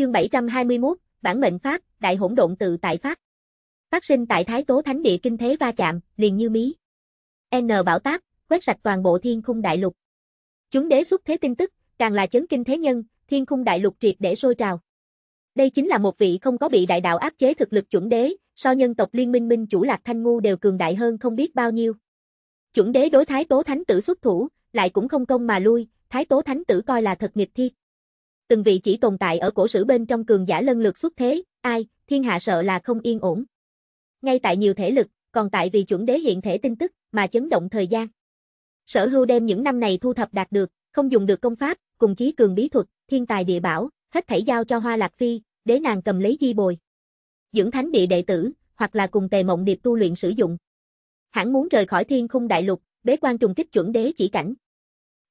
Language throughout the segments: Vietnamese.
Chương 721, Bản mệnh Pháp, Đại hỗn độn tự tại Pháp. Phát sinh tại Thái Tố Thánh Địa Kinh Thế va chạm, liền như mí. N bảo táp, quét sạch toàn bộ thiên khung đại lục. Chúng đế xuất thế tin tức, càng là chấn kinh thế nhân, thiên khung đại lục triệt để sôi trào. Đây chính là một vị không có bị đại đạo áp chế thực lực chuẩn đế, so nhân tộc liên minh minh chủ Lạc Thanh Ngu đều cường đại hơn không biết bao nhiêu. Chuẩn đế đối thái tố thánh tử xuất thủ, lại cũng không công mà lui, thái tố thánh tử coi là thật nghịch thi từng vị chỉ tồn tại ở cổ sử bên trong cường giả lân lượt xuất thế, ai, thiên hạ sợ là không yên ổn. Ngay tại nhiều thể lực, còn tại vì chuẩn đế hiện thể tin tức, mà chấn động thời gian. Sở hưu đem những năm này thu thập đạt được, không dùng được công pháp, cùng chí cường bí thuật, thiên tài địa bảo, hết thảy giao cho Hoa Lạc Phi, để nàng cầm lấy di bồi. Dưỡng thánh địa đệ tử, hoặc là cùng tề mộng điệp tu luyện sử dụng. Hẳn muốn rời khỏi thiên khung đại lục, bế quan trùng kích chuẩn đế chỉ cảnh.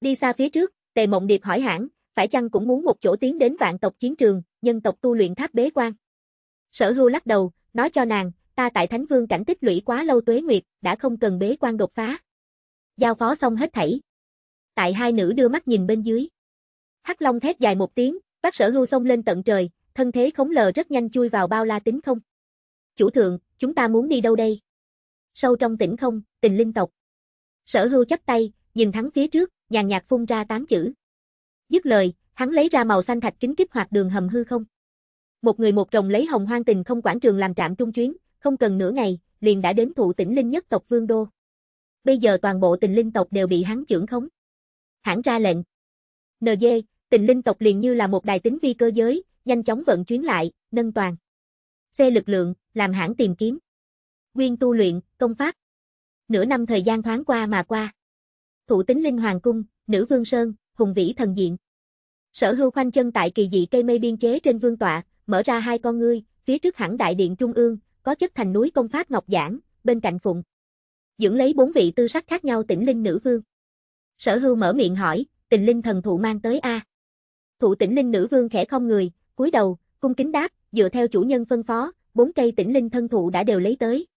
Đi xa phía trước, tề mộng điệp hỏi hãng, phải chăng cũng muốn một chỗ tiến đến vạn tộc chiến trường, nhân tộc tu luyện tháp bế quan. Sở hưu lắc đầu, nói cho nàng, ta tại Thánh Vương cảnh tích lũy quá lâu tuế nguyệt, đã không cần bế quan đột phá. Giao phó xong hết thảy. Tại hai nữ đưa mắt nhìn bên dưới. Hắc Long thét dài một tiếng, bắt sở hưu xông lên tận trời, thân thế khống lờ rất nhanh chui vào bao la tính không. Chủ thượng, chúng ta muốn đi đâu đây? Sâu trong tỉnh không, tình linh tộc. Sở hưu chắp tay, nhìn thắng phía trước, nhàn nhạt phun ra tám chữ, Dứt lời, hắn lấy ra màu xanh thạch kính kích hoạt đường hầm hư không. Một người một rồng lấy hồng hoang tình không quản trường làm trạm trung chuyến, không cần nửa ngày, liền đã đến thụ tỉnh linh nhất tộc Vương Đô. Bây giờ toàn bộ tình linh tộc đều bị hắn trưởng khống. Hãng ra lệnh. NG, tình linh tộc liền như là một đài tính vi cơ giới, nhanh chóng vận chuyến lại, nâng toàn. C lực lượng, làm hãng tìm kiếm. Nguyên tu luyện, công pháp. Nửa năm thời gian thoáng qua mà qua. Thủ tính linh hoàng cung, nữ vương sơn, hùng vĩ thần diện. Sở hưu khoanh chân tại kỳ dị cây mây biên chế trên vương tọa, mở ra hai con ngươi, phía trước hẳn đại điện trung ương, có chất thành núi công pháp ngọc giảng, bên cạnh phụng. Dưỡng lấy bốn vị tư sắc khác nhau tỉnh linh nữ vương. Sở hưu mở miệng hỏi, tình linh thần thụ mang tới A. Thụ tỉnh linh nữ vương khẽ không người, cúi đầu, cung kính đáp, dựa theo chủ nhân phân phó, bốn cây tỉnh linh thân thụ đã đều lấy tới.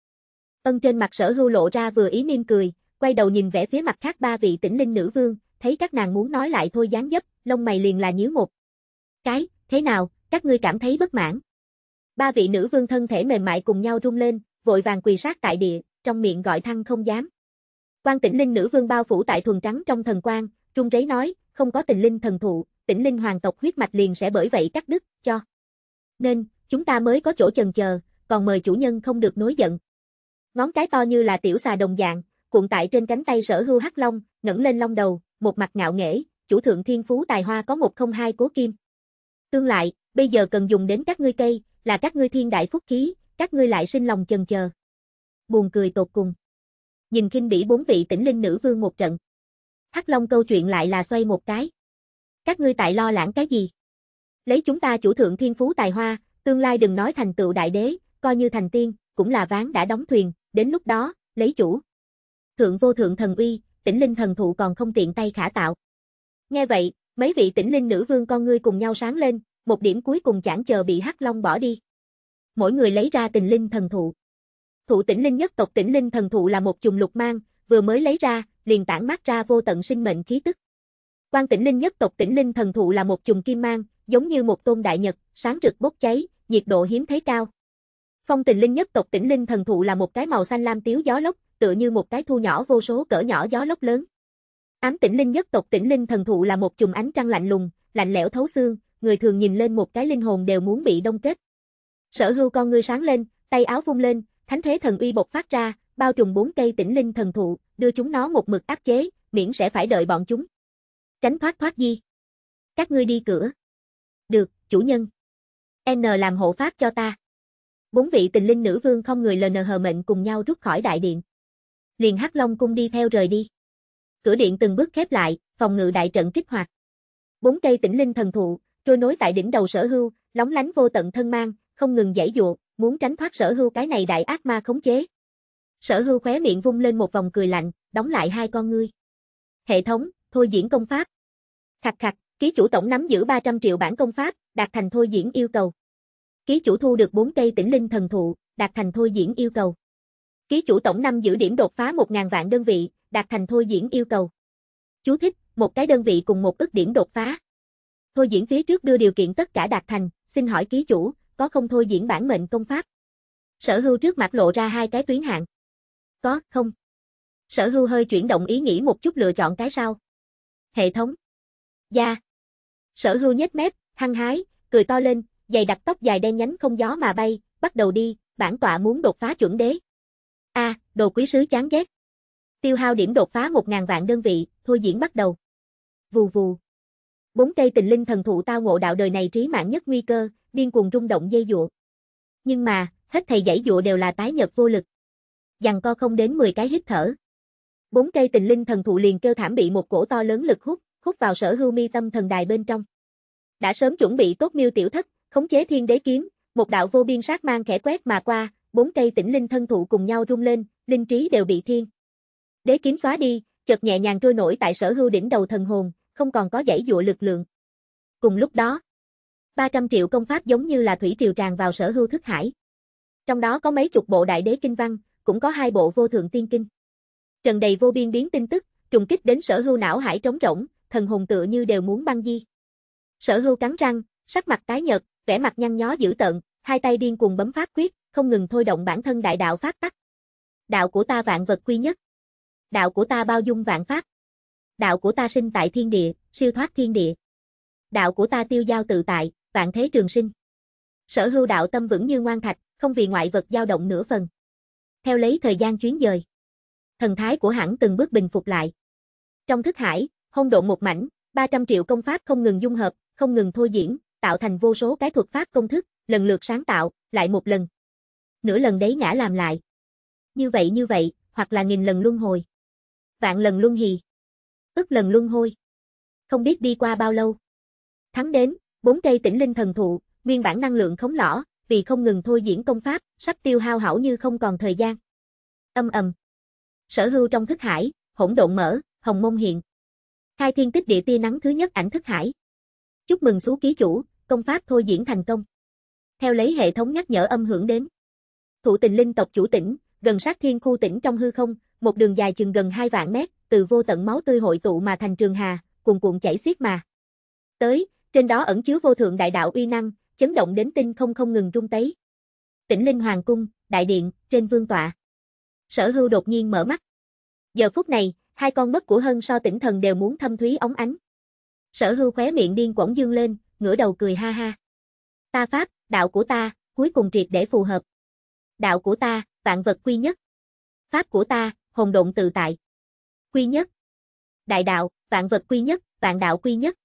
Ân trên mặt sở hưu lộ ra vừa ý niêm cười, quay đầu nhìn vẻ phía mặt khác ba vị tỉnh linh nữ vương, thấy các nàng muốn nói lại thôi dáng dấp, lông mày liền là nhíu một. Cái, thế nào, các ngươi cảm thấy bất mãn. Ba vị nữ vương thân thể mềm mại cùng nhau rung lên, vội vàng quỳ sát tại địa, trong miệng gọi thăng không dám. Quan Tĩnh Linh nữ vương bao phủ tại thuần trắng trong thần quan, trung rẩy nói, không có Tình Linh thần thụ, Tĩnh Linh hoàng tộc huyết mạch liền sẽ bởi vậy cắt đứt, cho. Nên, chúng ta mới có chỗ chần chờ, còn mời chủ nhân không được nối giận. Ngón cái to như là tiểu xà đồng dạng, cuộn tại trên cánh tay Sở Hưu Hắc Long, ngẩng lên long đầu, một mặt ngạo nghễ, chủ thượng thiên phú tài hoa có một không hai cố kim. Tương lại, bây giờ cần dùng đến các ngươi cây, là các ngươi thiên đại phúc khí, các ngươi lại sinh lòng chần chờ. Buồn cười tột cùng. Nhìn khinh bỉ bốn vị tỉnh linh nữ vương một trận. Hắc Long câu chuyện lại là xoay một cái. Các ngươi tại lo lãng cái gì? Lấy chúng ta chủ thượng thiên phú tài hoa, tương lai đừng nói thành tựu đại đế, coi như thành tiên, cũng là ván đã đóng thuyền, đến lúc đó, lấy chủ. Thượng vô thượng thần uy, tỉnh linh thần thụ còn không tiện tay khả tạo. Nghe vậy, mấy vị tỉnh linh nữ vương con ngươi cùng nhau sáng lên, một điểm cuối cùng chẳng chờ bị hắc long bỏ đi. Mỗi người lấy ra tình linh thần thụ. Thụ tỉnh linh nhất tộc tỉnh linh thần thụ là một chùm lục mang, vừa mới lấy ra, liền tản mát ra vô tận sinh mệnh khí tức. Quan tỉnh linh nhất tộc tỉnh linh thần thụ là một chùm kim mang, giống như một tôn đại nhật, sáng rực bốc cháy, nhiệt độ hiếm thấy cao. Phong tình linh nhất tộc tỉnh linh thần thụ là một cái màu xanh lam tiếu gió lốc, tựa như một cái thu nhỏ vô số cỡ nhỏ gió lốc lớn. Ám Tĩnh Linh nhất tộc Tĩnh Linh thần thụ là một chùm ánh trăng lạnh lùng, lạnh lẽo thấu xương, người thường nhìn lên một cái linh hồn đều muốn bị đông kết. Sở Hưu con ngươi sáng lên, tay áo vung lên, thánh thế thần uy bộc phát ra, bao trùm bốn cây Tĩnh Linh thần thụ, đưa chúng nó một mực áp chế, miễn sẽ phải đợi bọn chúng. Tránh thoát thoát di. Các ngươi đi cửa. Được, chủ nhân. N làm hộ pháp cho ta. Bốn vị tình linh nữ vương không người lờ nờ hờ mệnh cùng nhau rút khỏi đại điện liền hắc long cung đi theo rời đi. Cửa điện từng bước khép lại, phòng ngự đại trận kích hoạt. Bốn cây tĩnh linh thần thụ, trôi nối tại đỉnh đầu sở hưu, lóng lánh vô tận thân mang, không ngừng giãy dụa, muốn tránh thoát sở hưu cái này đại ác ma khống chế. Sở hưu khóe miệng vung lên một vòng cười lạnh, đóng lại hai con ngươi. Hệ thống, thôi diễn công pháp. Khặt khặt, ký chủ tổng nắm giữ 300 triệu bản công pháp, đạt thành thôi diễn yêu cầu. Ký chủ thu được bốn cây tĩnh linh thần thụ, đạt thành thôi diễn yêu cầu. Ký chủ tổng năm giữ điểm đột phá 1.000 vạn đơn vị, đạt thành thôi diễn yêu cầu. Chú thích, một cái đơn vị cùng một ức điểm đột phá. Thôi diễn phía trước đưa điều kiện tất cả đạt thành, xin hỏi ký chủ, có không thôi diễn bản mệnh công pháp? Sở hưu trước mặt lộ ra hai cái tuyến hạng. Có, không. Sở hưu hơi chuyển động ý nghĩ một chút lựa chọn cái sau. Hệ thống. Gia. Sở hưu nhếch mép, hăng hái, cười to lên, dày đặt tóc dài đen nhánh không gió mà bay, bắt đầu đi, bản tọa muốn đột phá chuẩn đế. A, à, đồ quý sứ chán ghét. Tiêu hao điểm đột phá một ngàn vạn đơn vị, thôi diễn bắt đầu. Vù vù. Bốn cây tình linh thần thụ tao ngộ đạo đời này trí mạng nhất nguy cơ, điên cuồng rung động dây dụa. Nhưng mà, hết thầy giải dụa đều là tái nhật vô lực. Dằn co không đến 10 cái hít thở. Bốn cây tình linh thần thụ liền kêu thảm bị một cổ to lớn lực hút, hút vào sở hưu mi tâm thần đài bên trong. Đã sớm chuẩn bị tốt miêu tiểu thất, khống chế thiên đế kiếm, một đạo vô biên sát mang khẽ quét mà qua, bốn cây tĩnh linh thân thụ cùng nhau rung lên, linh trí đều bị thiên. Đế kiếm xóa đi, chợt nhẹ nhàng trôi nổi tại sở hưu đỉnh đầu thần hồn, không còn có dãy dụa lực lượng. Cùng lúc đó, 300 triệu công pháp giống như là thủy triều tràn vào sở hưu thức hải. Trong đó có mấy chục bộ đại đế kinh văn, cũng có hai bộ vô thượng tiên kinh. Trần đầy vô biên biến tin tức, trùng kích đến sở hưu não hải trống rỗng, thần hồn tựa như đều muốn băng di. Sở hưu cắn răng, sắc mặt tái nhợt, vẻ mặt nhăn nhó dữ tợn, hai tay điên cuồng bấm pháp quyết không ngừng thôi động bản thân đại đạo phát tắc. Đạo của ta vạn vật quy nhất. Đạo của ta bao dung vạn pháp. Đạo của ta sinh tại thiên địa, siêu thoát thiên địa. Đạo của ta tiêu giao tự tại, vạn thế trường sinh. Sở hữu đạo tâm vững như ngoan thạch, không vì ngoại vật dao động nửa phần. Theo lấy thời gian chuyến dời, thần thái của hãng từng bước bình phục lại. Trong thức hải, hung độ một mảnh, 300 triệu công pháp không ngừng dung hợp, không ngừng thôi diễn, tạo thành vô số cái thuật pháp công thức, lần lượt sáng tạo, lại một lần, nửa lần đấy ngã làm lại. Như vậy như vậy, hoặc là nghìn lần luân hồi. Vạn lần luân hì. Ức lần luân hôi. Không biết đi qua bao lâu. Thắng đến, bốn cây tỉnh linh thần thụ, nguyên bản năng lượng khống lõ, vì không ngừng thôi diễn công pháp, sắp tiêu hao hảo như không còn thời gian. Âm ầm. Sở hưu trong thức hải, hỗn độn mở, hồng môn hiện. Khai thiên tích địa tia nắng thứ nhất ảnh thức hải. Chúc mừng số ký chủ, công pháp thôi diễn thành công. Theo lấy hệ thống nhắc nhở âm hưởng đến thủ tình linh tộc chủ tỉnh, gần sát thiên khu tỉnh trong hư không, một đường dài chừng gần hai vạn mét, từ vô tận máu tươi hội tụ mà thành trường hà, cuồn cuộn chảy xiết mà. Tới, trên đó ẩn chứa vô thượng đại đạo uy năng, chấn động đến tinh không không ngừng rung tấy. Tỉnh Linh Hoàng cung, đại điện, trên vương tọa. Sở Hưu đột nhiên mở mắt. Giờ phút này, hai con mắt của Hân so tỉnh thần đều muốn thâm thúy ống ánh. Sở Hưu khóe miệng điên quổng dương lên, ngửa đầu cười ha ha. Ta pháp, đạo của ta, cuối cùng triệt để phù hợp đạo của ta, vạn vật quy nhất. Pháp của ta, hồn động tự tại. Quy nhất. Đại đạo, vạn vật quy nhất, vạn đạo quy nhất.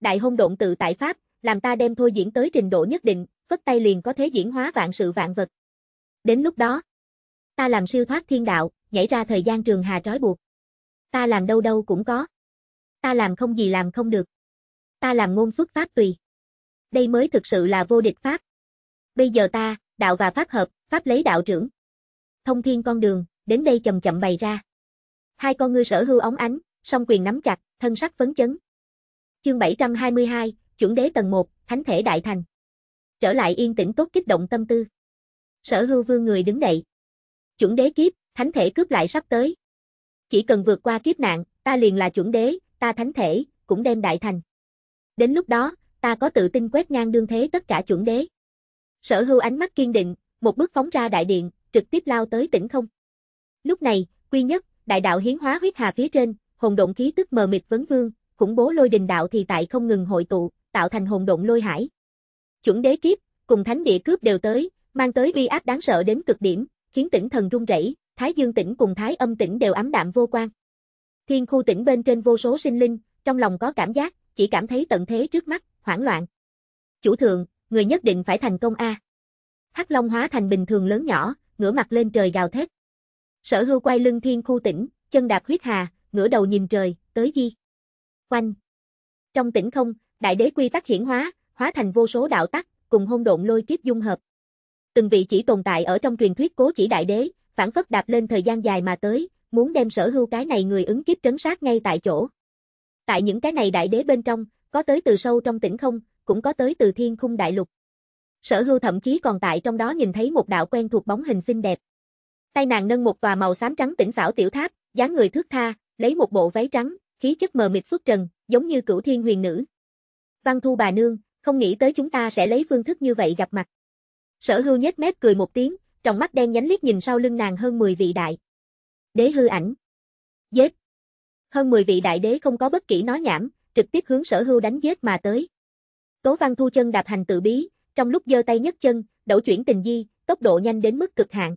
Đại hôn động tự tại Pháp, làm ta đem thôi diễn tới trình độ nhất định, phất tay liền có thế diễn hóa vạn sự vạn vật. Đến lúc đó, ta làm siêu thoát thiên đạo, nhảy ra thời gian trường hà trói buộc. Ta làm đâu đâu cũng có. Ta làm không gì làm không được. Ta làm ngôn xuất pháp tùy. Đây mới thực sự là vô địch pháp. Bây giờ ta, đạo và pháp hợp, pháp lấy đạo trưởng. Thông thiên con đường, đến đây chậm chậm bày ra. Hai con ngươi sở hưu óng ánh, song quyền nắm chặt, thân sắc phấn chấn. Chương 722, chuẩn đế tầng 1, thánh thể đại thành. Trở lại yên tĩnh tốt kích động tâm tư. Sở hưu vương người đứng đậy. Chuẩn đế kiếp, thánh thể cướp lại sắp tới. Chỉ cần vượt qua kiếp nạn, ta liền là chuẩn đế, ta thánh thể, cũng đem đại thành. Đến lúc đó, ta có tự tin quét ngang đương thế tất cả chuẩn đế. Sở hưu ánh mắt kiên định, một bước phóng ra đại điện, trực tiếp lao tới tỉnh không. Lúc này, quy nhất, đại đạo hiến hóa huyết hà phía trên, hồn động khí tức mờ mịt vấn vương, khủng bố lôi đình đạo thì tại không ngừng hội tụ, tạo thành hồn động lôi hải. Chuẩn đế kiếp, cùng thánh địa cướp đều tới, mang tới uy áp đáng sợ đến cực điểm, khiến tỉnh thần run rẩy, Thái Dương tỉnh cùng Thái Âm tỉnh đều ám đạm vô quan. Thiên khu tỉnh bên trên vô số sinh linh, trong lòng có cảm giác, chỉ cảm thấy tận thế trước mắt, hoảng loạn. Chủ thượng, người nhất định phải thành công a. Hắc Long hóa thành bình thường lớn nhỏ, ngửa mặt lên trời gào thét. Sở Hưu quay lưng thiên khu tỉnh, chân đạp huyết hà, ngửa đầu nhìn trời, tới gì? Quanh. Trong tỉnh không, đại đế quy tắc hiển hóa, hóa thành vô số đạo tắc, cùng hôn độn lôi kiếp dung hợp. Từng vị chỉ tồn tại ở trong truyền thuyết cố chỉ đại đế, phản phất đạp lên thời gian dài mà tới, muốn đem sở hưu cái này người ứng kiếp trấn sát ngay tại chỗ. Tại những cái này đại đế bên trong, có tới từ sâu trong tỉnh không, cũng có tới từ thiên khung đại lục. Sở hưu thậm chí còn tại trong đó nhìn thấy một đạo quen thuộc bóng hình xinh đẹp. Tay nàng nâng một tòa màu xám trắng tỉnh xảo tiểu tháp, dáng người thước tha, lấy một bộ váy trắng, khí chất mờ mịt xuất trần, giống như cửu thiên huyền nữ. Văn thu bà nương, không nghĩ tới chúng ta sẽ lấy phương thức như vậy gặp mặt. Sở hưu nhếch mép cười một tiếng, trong mắt đen nhánh liếc nhìn sau lưng nàng hơn 10 vị đại. Đế hư ảnh. Giết. Hơn 10 vị đại đế không có bất kỳ nói nhảm, trực tiếp hướng sở hưu đánh giết mà tới. Tố Văn Thu chân đạp hành tự bí, trong lúc giơ tay nhấc chân, đẩu chuyển tình di, tốc độ nhanh đến mức cực hạn.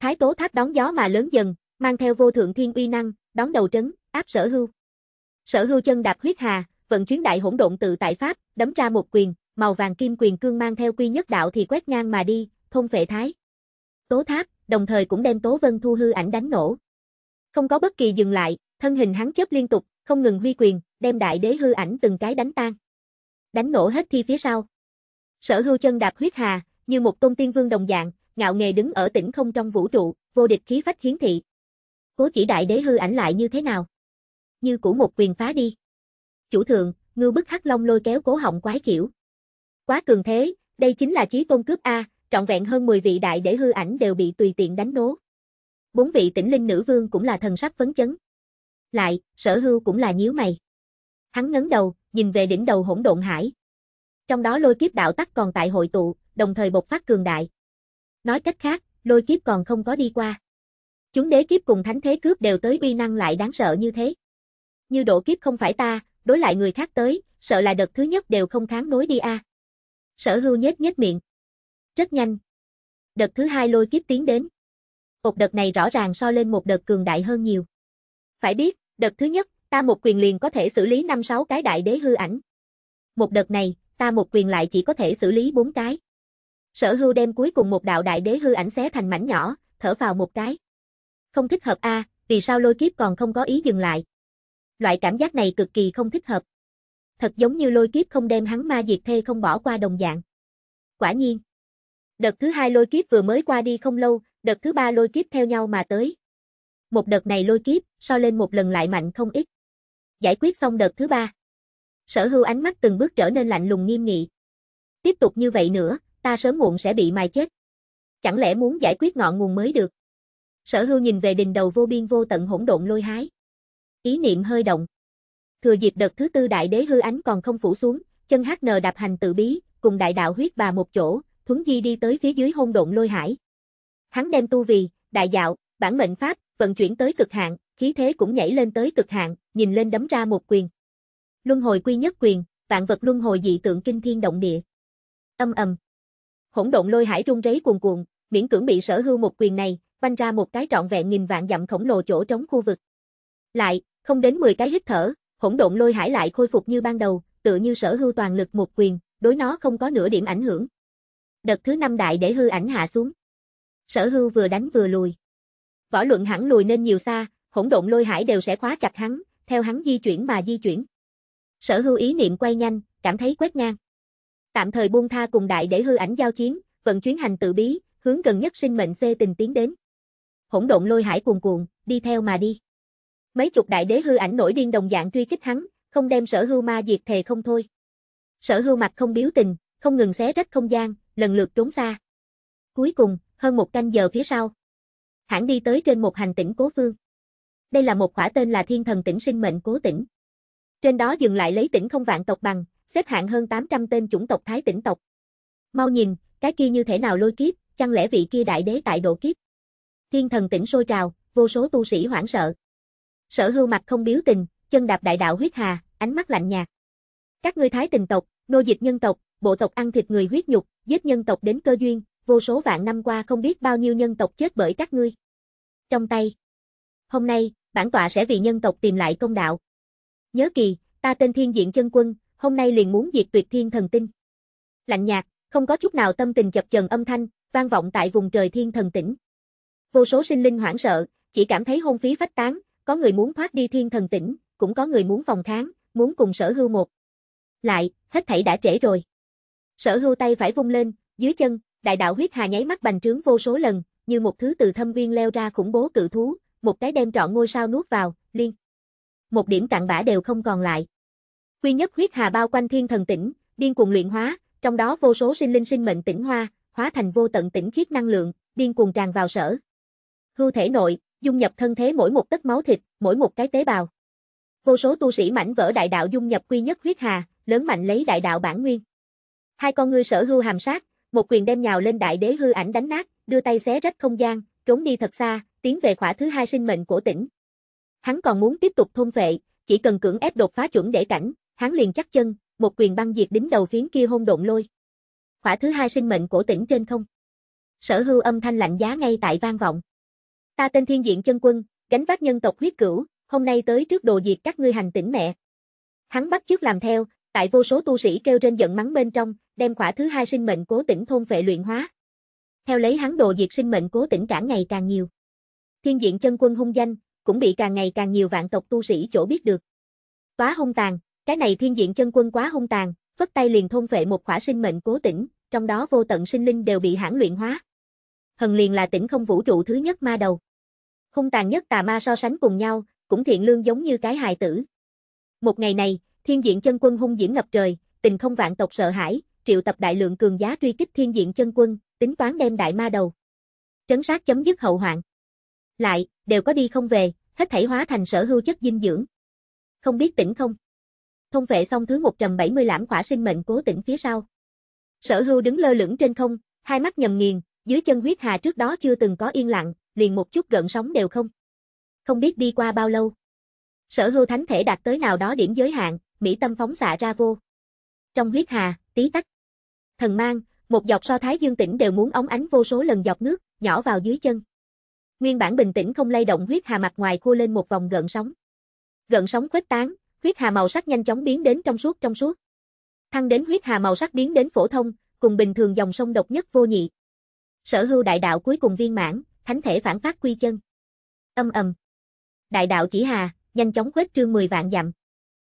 Thái Tố Tháp đón gió mà lớn dần, mang theo vô thượng thiên uy năng, đón đầu trấn, áp Sở Hưu. Sở Hưu chân đạp huyết hà, vận chuyến đại hỗn độn tự tại pháp, đấm ra một quyền, màu vàng kim quyền cương mang theo quy nhất đạo thì quét ngang mà đi, thông phệ thái. Tố Tháp, đồng thời cũng đem Tố Vân Thu hư ảnh đánh nổ. Không có bất kỳ dừng lại, thân hình hắn chớp liên tục, không ngừng huy quyền, đem đại đế hư ảnh từng cái đánh tan đánh nổ hết thi phía sau. Sở hưu chân đạp huyết hà, như một tôn tiên vương đồng dạng, ngạo nghề đứng ở tỉnh không trong vũ trụ, vô địch khí phách hiến thị. Cố chỉ đại đế hư ảnh lại như thế nào? Như cũ một quyền phá đi. Chủ thượng, ngư bức hắc long lôi kéo cố họng quái kiểu. Quá cường thế, đây chính là chí tôn cướp A, trọn vẹn hơn 10 vị đại đế hư ảnh đều bị tùy tiện đánh nố. Bốn vị tỉnh linh nữ vương cũng là thần sắc phấn chấn. Lại, sở hưu cũng là nhíu mày. Hắn ngấn đầu, nhìn về đỉnh đầu hỗn độn hải. Trong đó lôi kiếp đạo tắc còn tại hội tụ, đồng thời bộc phát cường đại. Nói cách khác, lôi kiếp còn không có đi qua. Chúng đế kiếp cùng thánh thế cướp đều tới uy năng lại đáng sợ như thế. Như độ kiếp không phải ta, đối lại người khác tới, sợ là đợt thứ nhất đều không kháng nối đi a. À. Sở hưu nhếch nhếch miệng. Rất nhanh. Đợt thứ hai lôi kiếp tiến đến. Một đợt này rõ ràng so lên một đợt cường đại hơn nhiều. Phải biết, đợt thứ nhất, ta một quyền liền có thể xử lý 5-6 cái đại đế hư ảnh. Một đợt này, ta một quyền lại chỉ có thể xử lý 4 cái. Sở hưu đem cuối cùng một đạo đại đế hư ảnh xé thành mảnh nhỏ, thở vào một cái. Không thích hợp a, à, vì sao lôi kiếp còn không có ý dừng lại. Loại cảm giác này cực kỳ không thích hợp. Thật giống như lôi kiếp không đem hắn ma diệt thê không bỏ qua đồng dạng. Quả nhiên. Đợt thứ hai lôi kiếp vừa mới qua đi không lâu, đợt thứ ba lôi kiếp theo nhau mà tới. Một đợt này lôi kiếp, so lên một lần lại mạnh không ít giải quyết xong đợt thứ ba. Sở hưu ánh mắt từng bước trở nên lạnh lùng nghiêm nghị. Tiếp tục như vậy nữa, ta sớm muộn sẽ bị mài chết. Chẳng lẽ muốn giải quyết ngọn nguồn mới được? Sở hưu nhìn về đình đầu vô biên vô tận hỗn độn lôi hái. Ý niệm hơi động. Thừa dịp đợt thứ tư đại đế hư ánh còn không phủ xuống, chân hắc nờ đạp hành tự bí, cùng đại đạo huyết bà một chỗ, thuấn di đi tới phía dưới hôn độn lôi hải. Hắn đem tu vì, đại đạo, bản mệnh pháp, vận chuyển tới cực hạn, khí thế cũng nhảy lên tới cực hạn, nhìn lên đấm ra một quyền. Luân hồi quy nhất quyền, vạn vật luân hồi dị tượng kinh thiên động địa. Âm ầm. Hỗn độn lôi hải rung rấy cuồn cuộn, miễn cưỡng bị sở hưu một quyền này, vanh ra một cái trọn vẹn nghìn vạn dặm khổng lồ chỗ trống khu vực. Lại, không đến 10 cái hít thở, hỗn độn lôi hải lại khôi phục như ban đầu, tựa như sở hưu toàn lực một quyền, đối nó không có nửa điểm ảnh hưởng. Đợt thứ năm đại để hư ảnh hạ xuống. Sở hưu vừa đánh vừa lùi. Võ luận hẳn lùi nên nhiều xa, hỗn độn lôi hải đều sẽ khóa chặt hắn, theo hắn di chuyển mà di chuyển. Sở hưu ý niệm quay nhanh, cảm thấy quét ngang. Tạm thời buông tha cùng đại để hư ảnh giao chiến, vận chuyến hành tự bí, hướng gần nhất sinh mệnh xê tình tiến đến. Hỗn độn lôi hải cuồn cuộn, đi theo mà đi. Mấy chục đại đế hư ảnh nổi điên đồng dạng truy kích hắn, không đem sở hưu ma diệt thề không thôi. Sở hưu mặt không biếu tình, không ngừng xé rách không gian, lần lượt trốn xa. Cuối cùng, hơn một canh giờ phía sau. Hãng đi tới trên một hành tỉnh cố phương đây là một khỏa tên là Thiên Thần Tỉnh Sinh Mệnh Cố Tỉnh. Trên đó dừng lại lấy tỉnh không vạn tộc bằng, xếp hạng hơn 800 tên chủng tộc thái tỉnh tộc. Mau nhìn, cái kia như thể nào lôi kiếp, chẳng lẽ vị kia đại đế tại độ kiếp? Thiên thần tỉnh sôi trào, vô số tu sĩ hoảng sợ. Sở hưu mặt không biếu tình, chân đạp đại đạo huyết hà, ánh mắt lạnh nhạt. Các ngươi thái tình tộc, nô dịch nhân tộc, bộ tộc ăn thịt người huyết nhục, giết nhân tộc đến cơ duyên, vô số vạn năm qua không biết bao nhiêu nhân tộc chết bởi các ngươi. Trong tay. Hôm nay, bản tọa sẽ vì nhân tộc tìm lại công đạo. Nhớ kỳ, ta tên Thiên Diện Chân Quân, hôm nay liền muốn diệt tuyệt thiên thần tinh. Lạnh nhạt, không có chút nào tâm tình chập chờn âm thanh, vang vọng tại vùng trời thiên thần tỉnh. Vô số sinh linh hoảng sợ, chỉ cảm thấy hôn phí phách tán, có người muốn thoát đi thiên thần tỉnh, cũng có người muốn phòng kháng, muốn cùng sở hưu một. Lại, hết thảy đã trễ rồi. Sở hưu tay phải vung lên, dưới chân, đại đạo huyết hà nháy mắt bành trướng vô số lần, như một thứ từ thâm viên leo ra khủng bố cự thú, một cái đem trọn ngôi sao nuốt vào, liên. Một điểm cặn bã đều không còn lại. Quy nhất huyết hà bao quanh thiên thần tỉnh, điên cuồng luyện hóa, trong đó vô số sinh linh sinh mệnh tỉnh hoa, hóa thành vô tận tỉnh khiết năng lượng, điên cuồng tràn vào sở. hư thể nội, dung nhập thân thế mỗi một tấc máu thịt, mỗi một cái tế bào. Vô số tu sĩ mảnh vỡ đại đạo dung nhập quy nhất huyết hà, lớn mạnh lấy đại đạo bản nguyên. Hai con ngươi sở hưu hàm sát, một quyền đem nhào lên đại đế hư ảnh đánh nát, đưa tay xé rách không gian, trốn đi thật xa, tiến về khỏa thứ hai sinh mệnh của tỉnh. Hắn còn muốn tiếp tục thôn vệ, chỉ cần cưỡng ép đột phá chuẩn để cảnh, hắn liền chắc chân, một quyền băng diệt đính đầu phiến kia hôn độn lôi. Khỏa thứ hai sinh mệnh của tỉnh trên không. Sở hưu âm thanh lạnh giá ngay tại vang vọng. Ta tên thiên diện chân quân, gánh vác nhân tộc huyết cửu, hôm nay tới trước đồ diệt các ngươi hành tỉnh mẹ. Hắn bắt chước làm theo, tại vô số tu sĩ kêu trên giận mắng bên trong, đem khỏa thứ hai sinh mệnh cố tỉnh thôn vệ luyện hóa. Theo lấy hắn đồ diệt sinh mệnh cố tỉnh cả ngày càng nhiều. Thiên diện chân quân hung danh, cũng bị càng ngày càng nhiều vạn tộc tu sĩ chỗ biết được. Quá hung tàn, cái này thiên diện chân quân quá hung tàn, phất tay liền thôn vệ một khỏa sinh mệnh cố tỉnh, trong đó vô tận sinh linh đều bị hãn luyện hóa. Hần liền là tỉnh không vũ trụ thứ nhất ma đầu. Hung tàn nhất tà ma so sánh cùng nhau, cũng thiện lương giống như cái hài tử. Một ngày này, thiên diện chân quân hung diễm ngập trời, tình không vạn tộc sợ hãi, triệu tập đại lượng cường giá truy kích thiên diện chân quân, tính toán đem đại ma đầu. Trấn sát chấm dứt hậu hoạn lại, đều có đi không về, hết thảy hóa thành sở hữu chất dinh dưỡng. Không biết tỉnh không? Thông vệ xong thứ 170 lãm khỏa sinh mệnh cố tỉnh phía sau. Sở hưu đứng lơ lửng trên không, hai mắt nhầm nghiền, dưới chân huyết hà trước đó chưa từng có yên lặng, liền một chút gợn sóng đều không. Không biết đi qua bao lâu. Sở hưu thánh thể đạt tới nào đó điểm giới hạn, Mỹ tâm phóng xạ ra vô. Trong huyết hà, tí tách. Thần mang, một dọc so thái dương tỉnh đều muốn ống ánh vô số lần dọc nước, nhỏ vào dưới chân. Nguyên bản bình tĩnh không lay động huyết hà mặt ngoài khua lên một vòng gợn sóng. Gợn sóng khuếch tán, huyết hà màu sắc nhanh chóng biến đến trong suốt trong suốt. Thăng đến huyết hà màu sắc biến đến phổ thông, cùng bình thường dòng sông độc nhất vô nhị. Sở hưu đại đạo cuối cùng viên mãn, thánh thể phản phát quy chân. Âm ầm. Đại đạo chỉ hà, nhanh chóng khuếch trương 10 vạn dặm.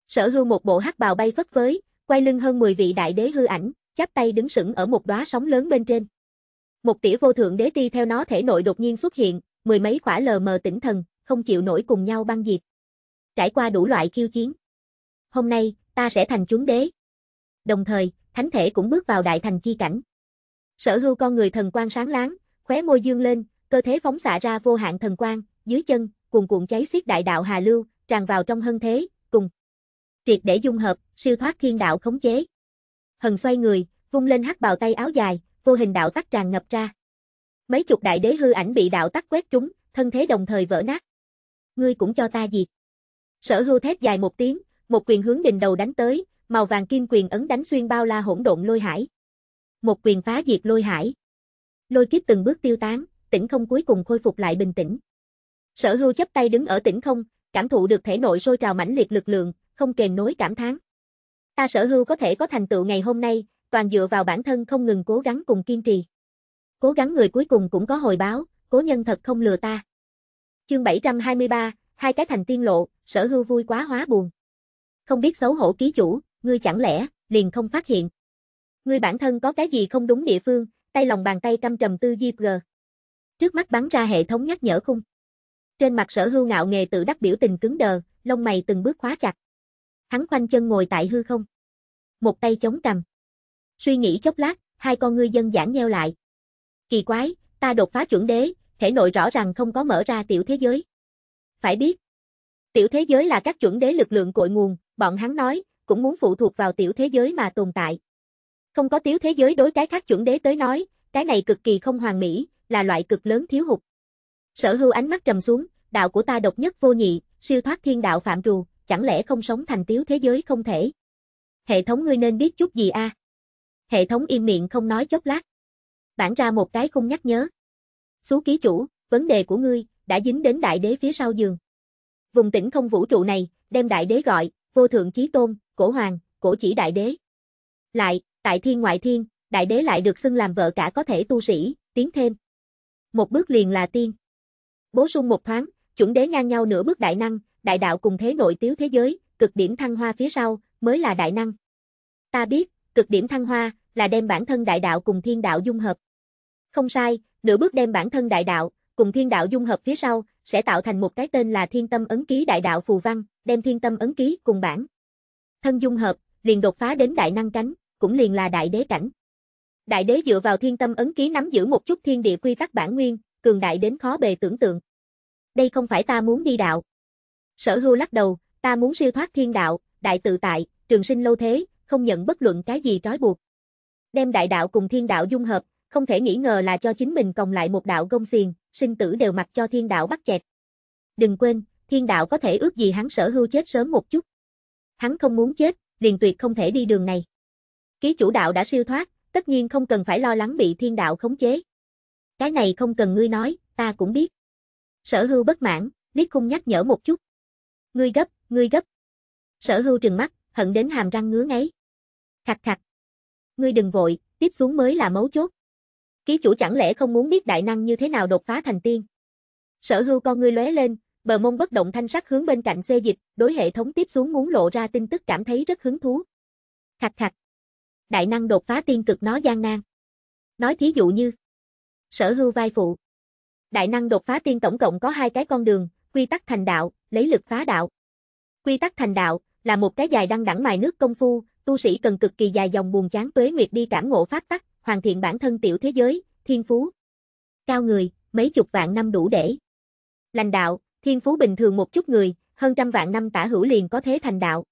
Sở hưu một bộ hắc bào bay phất phới, quay lưng hơn 10 vị đại đế hư ảnh, chắp tay đứng sững ở một đóa sóng lớn bên trên. Một tỉa vô thượng đế ti theo nó thể nội đột nhiên xuất hiện, mười mấy quả lờ mờ tỉnh thần, không chịu nổi cùng nhau băng diệt. Trải qua đủ loại khiêu chiến. Hôm nay, ta sẽ thành chúa đế. Đồng thời, thánh thể cũng bước vào đại thành chi cảnh. Sở hưu con người thần quang sáng láng, khóe môi dương lên, cơ thế phóng xạ ra vô hạn thần quang, dưới chân, cuồn cuộn cháy xiết đại đạo hà lưu, tràn vào trong hân thế, cùng triệt để dung hợp, siêu thoát thiên đạo khống chế. Hần xoay người, vung lên hắc bào tay áo dài, vô hình đạo tắc tràn ngập ra. Mấy chục đại đế hư ảnh bị đạo tắc quét trúng, thân thế đồng thời vỡ nát. Ngươi cũng cho ta diệt. Sở hưu thét dài một tiếng, một quyền hướng đình đầu đánh tới, màu vàng kim quyền ấn đánh xuyên bao la hỗn độn lôi hải. Một quyền phá diệt lôi hải. Lôi kiếp từng bước tiêu tán, tỉnh không cuối cùng khôi phục lại bình tĩnh. Sở hưu chấp tay đứng ở tỉnh không, cảm thụ được thể nội sôi trào mãnh liệt lực lượng, không kềm nối cảm thán. Ta sở hưu có thể có thành tựu ngày hôm nay, toàn dựa vào bản thân không ngừng cố gắng cùng kiên trì. Cố gắng người cuối cùng cũng có hồi báo, cố nhân thật không lừa ta. Chương 723, hai cái thành tiên lộ, sở hưu vui quá hóa buồn. Không biết xấu hổ ký chủ, ngươi chẳng lẽ, liền không phát hiện. Ngươi bản thân có cái gì không đúng địa phương, tay lòng bàn tay căm trầm tư diệp gờ. Trước mắt bắn ra hệ thống nhắc nhở khung. Trên mặt sở hưu ngạo nghề tự đắc biểu tình cứng đờ, lông mày từng bước khóa chặt. Hắn khoanh chân ngồi tại hư không. Một tay chống cầm. Suy nghĩ chốc lát, hai con ngươi dân giản nheo lại. Kỳ quái, ta đột phá chuẩn đế, thể nội rõ ràng không có mở ra tiểu thế giới. Phải biết, tiểu thế giới là các chuẩn đế lực lượng cội nguồn, bọn hắn nói, cũng muốn phụ thuộc vào tiểu thế giới mà tồn tại. Không có tiểu thế giới đối cái khác chuẩn đế tới nói, cái này cực kỳ không hoàn mỹ, là loại cực lớn thiếu hụt. Sở hưu ánh mắt trầm xuống, đạo của ta độc nhất vô nhị, siêu thoát thiên đạo phạm trù, chẳng lẽ không sống thành tiểu thế giới không thể? Hệ thống ngươi nên biết chút gì a? À? Hệ thống im miệng không nói chốc lát bản ra một cái không nhắc nhớ. Xú ký chủ, vấn đề của ngươi, đã dính đến đại đế phía sau giường. Vùng tỉnh không vũ trụ này, đem đại đế gọi, vô thượng chí tôn, cổ hoàng, cổ chỉ đại đế. Lại, tại thiên ngoại thiên, đại đế lại được xưng làm vợ cả có thể tu sĩ, tiến thêm. Một bước liền là tiên. bổ sung một thoáng, chuẩn đế ngang nhau nửa bước đại năng, đại đạo cùng thế nội tiếu thế giới, cực điểm thăng hoa phía sau, mới là đại năng. Ta biết, cực điểm thăng hoa, là đem bản thân đại đạo cùng thiên đạo dung hợp. Không sai, nửa bước đem bản thân đại đạo cùng thiên đạo dung hợp phía sau, sẽ tạo thành một cái tên là Thiên Tâm ấn ký đại đạo phù văn, đem Thiên Tâm ấn ký cùng bản thân dung hợp, liền đột phá đến đại năng cánh, cũng liền là đại đế cảnh. Đại đế dựa vào Thiên Tâm ấn ký nắm giữ một chút thiên địa quy tắc bản nguyên, cường đại đến khó bề tưởng tượng. Đây không phải ta muốn đi đạo. Sở Hưu lắc đầu, ta muốn siêu thoát thiên đạo, đại tự tại, trường sinh lâu thế, không nhận bất luận cái gì trói buộc đem đại đạo cùng thiên đạo dung hợp, không thể nghĩ ngờ là cho chính mình cộng lại một đạo gông xiềng, sinh tử đều mặc cho thiên đạo bắt chẹt. Đừng quên, thiên đạo có thể ước gì hắn sở hưu chết sớm một chút. Hắn không muốn chết, liền tuyệt không thể đi đường này. Ký chủ đạo đã siêu thoát, tất nhiên không cần phải lo lắng bị thiên đạo khống chế. Cái này không cần ngươi nói, ta cũng biết. Sở hưu bất mãn, liếc khung nhắc nhở một chút. Ngươi gấp, ngươi gấp. Sở hưu trừng mắt, hận đến hàm răng ngứa ngáy. Khạch khạch, ngươi đừng vội, tiếp xuống mới là mấu chốt. Ký chủ chẳng lẽ không muốn biết đại năng như thế nào đột phá thành tiên? Sở hưu con ngươi lóe lên, bờ mông bất động thanh sắc hướng bên cạnh xê dịch, đối hệ thống tiếp xuống muốn lộ ra tin tức cảm thấy rất hứng thú. Khạch khạch. Đại năng đột phá tiên cực nó gian nan. Nói thí dụ như. Sở hưu vai phụ. Đại năng đột phá tiên tổng cộng có hai cái con đường, quy tắc thành đạo, lấy lực phá đạo. Quy tắc thành đạo, là một cái dài đăng đẳng mài nước công phu, tu sĩ cần cực kỳ dài dòng buồn chán tuế nguyệt đi cảm ngộ phát tắc, hoàn thiện bản thân tiểu thế giới, thiên phú. Cao người, mấy chục vạn năm đủ để. Lành đạo, thiên phú bình thường một chút người, hơn trăm vạn năm tả hữu liền có thế thành đạo.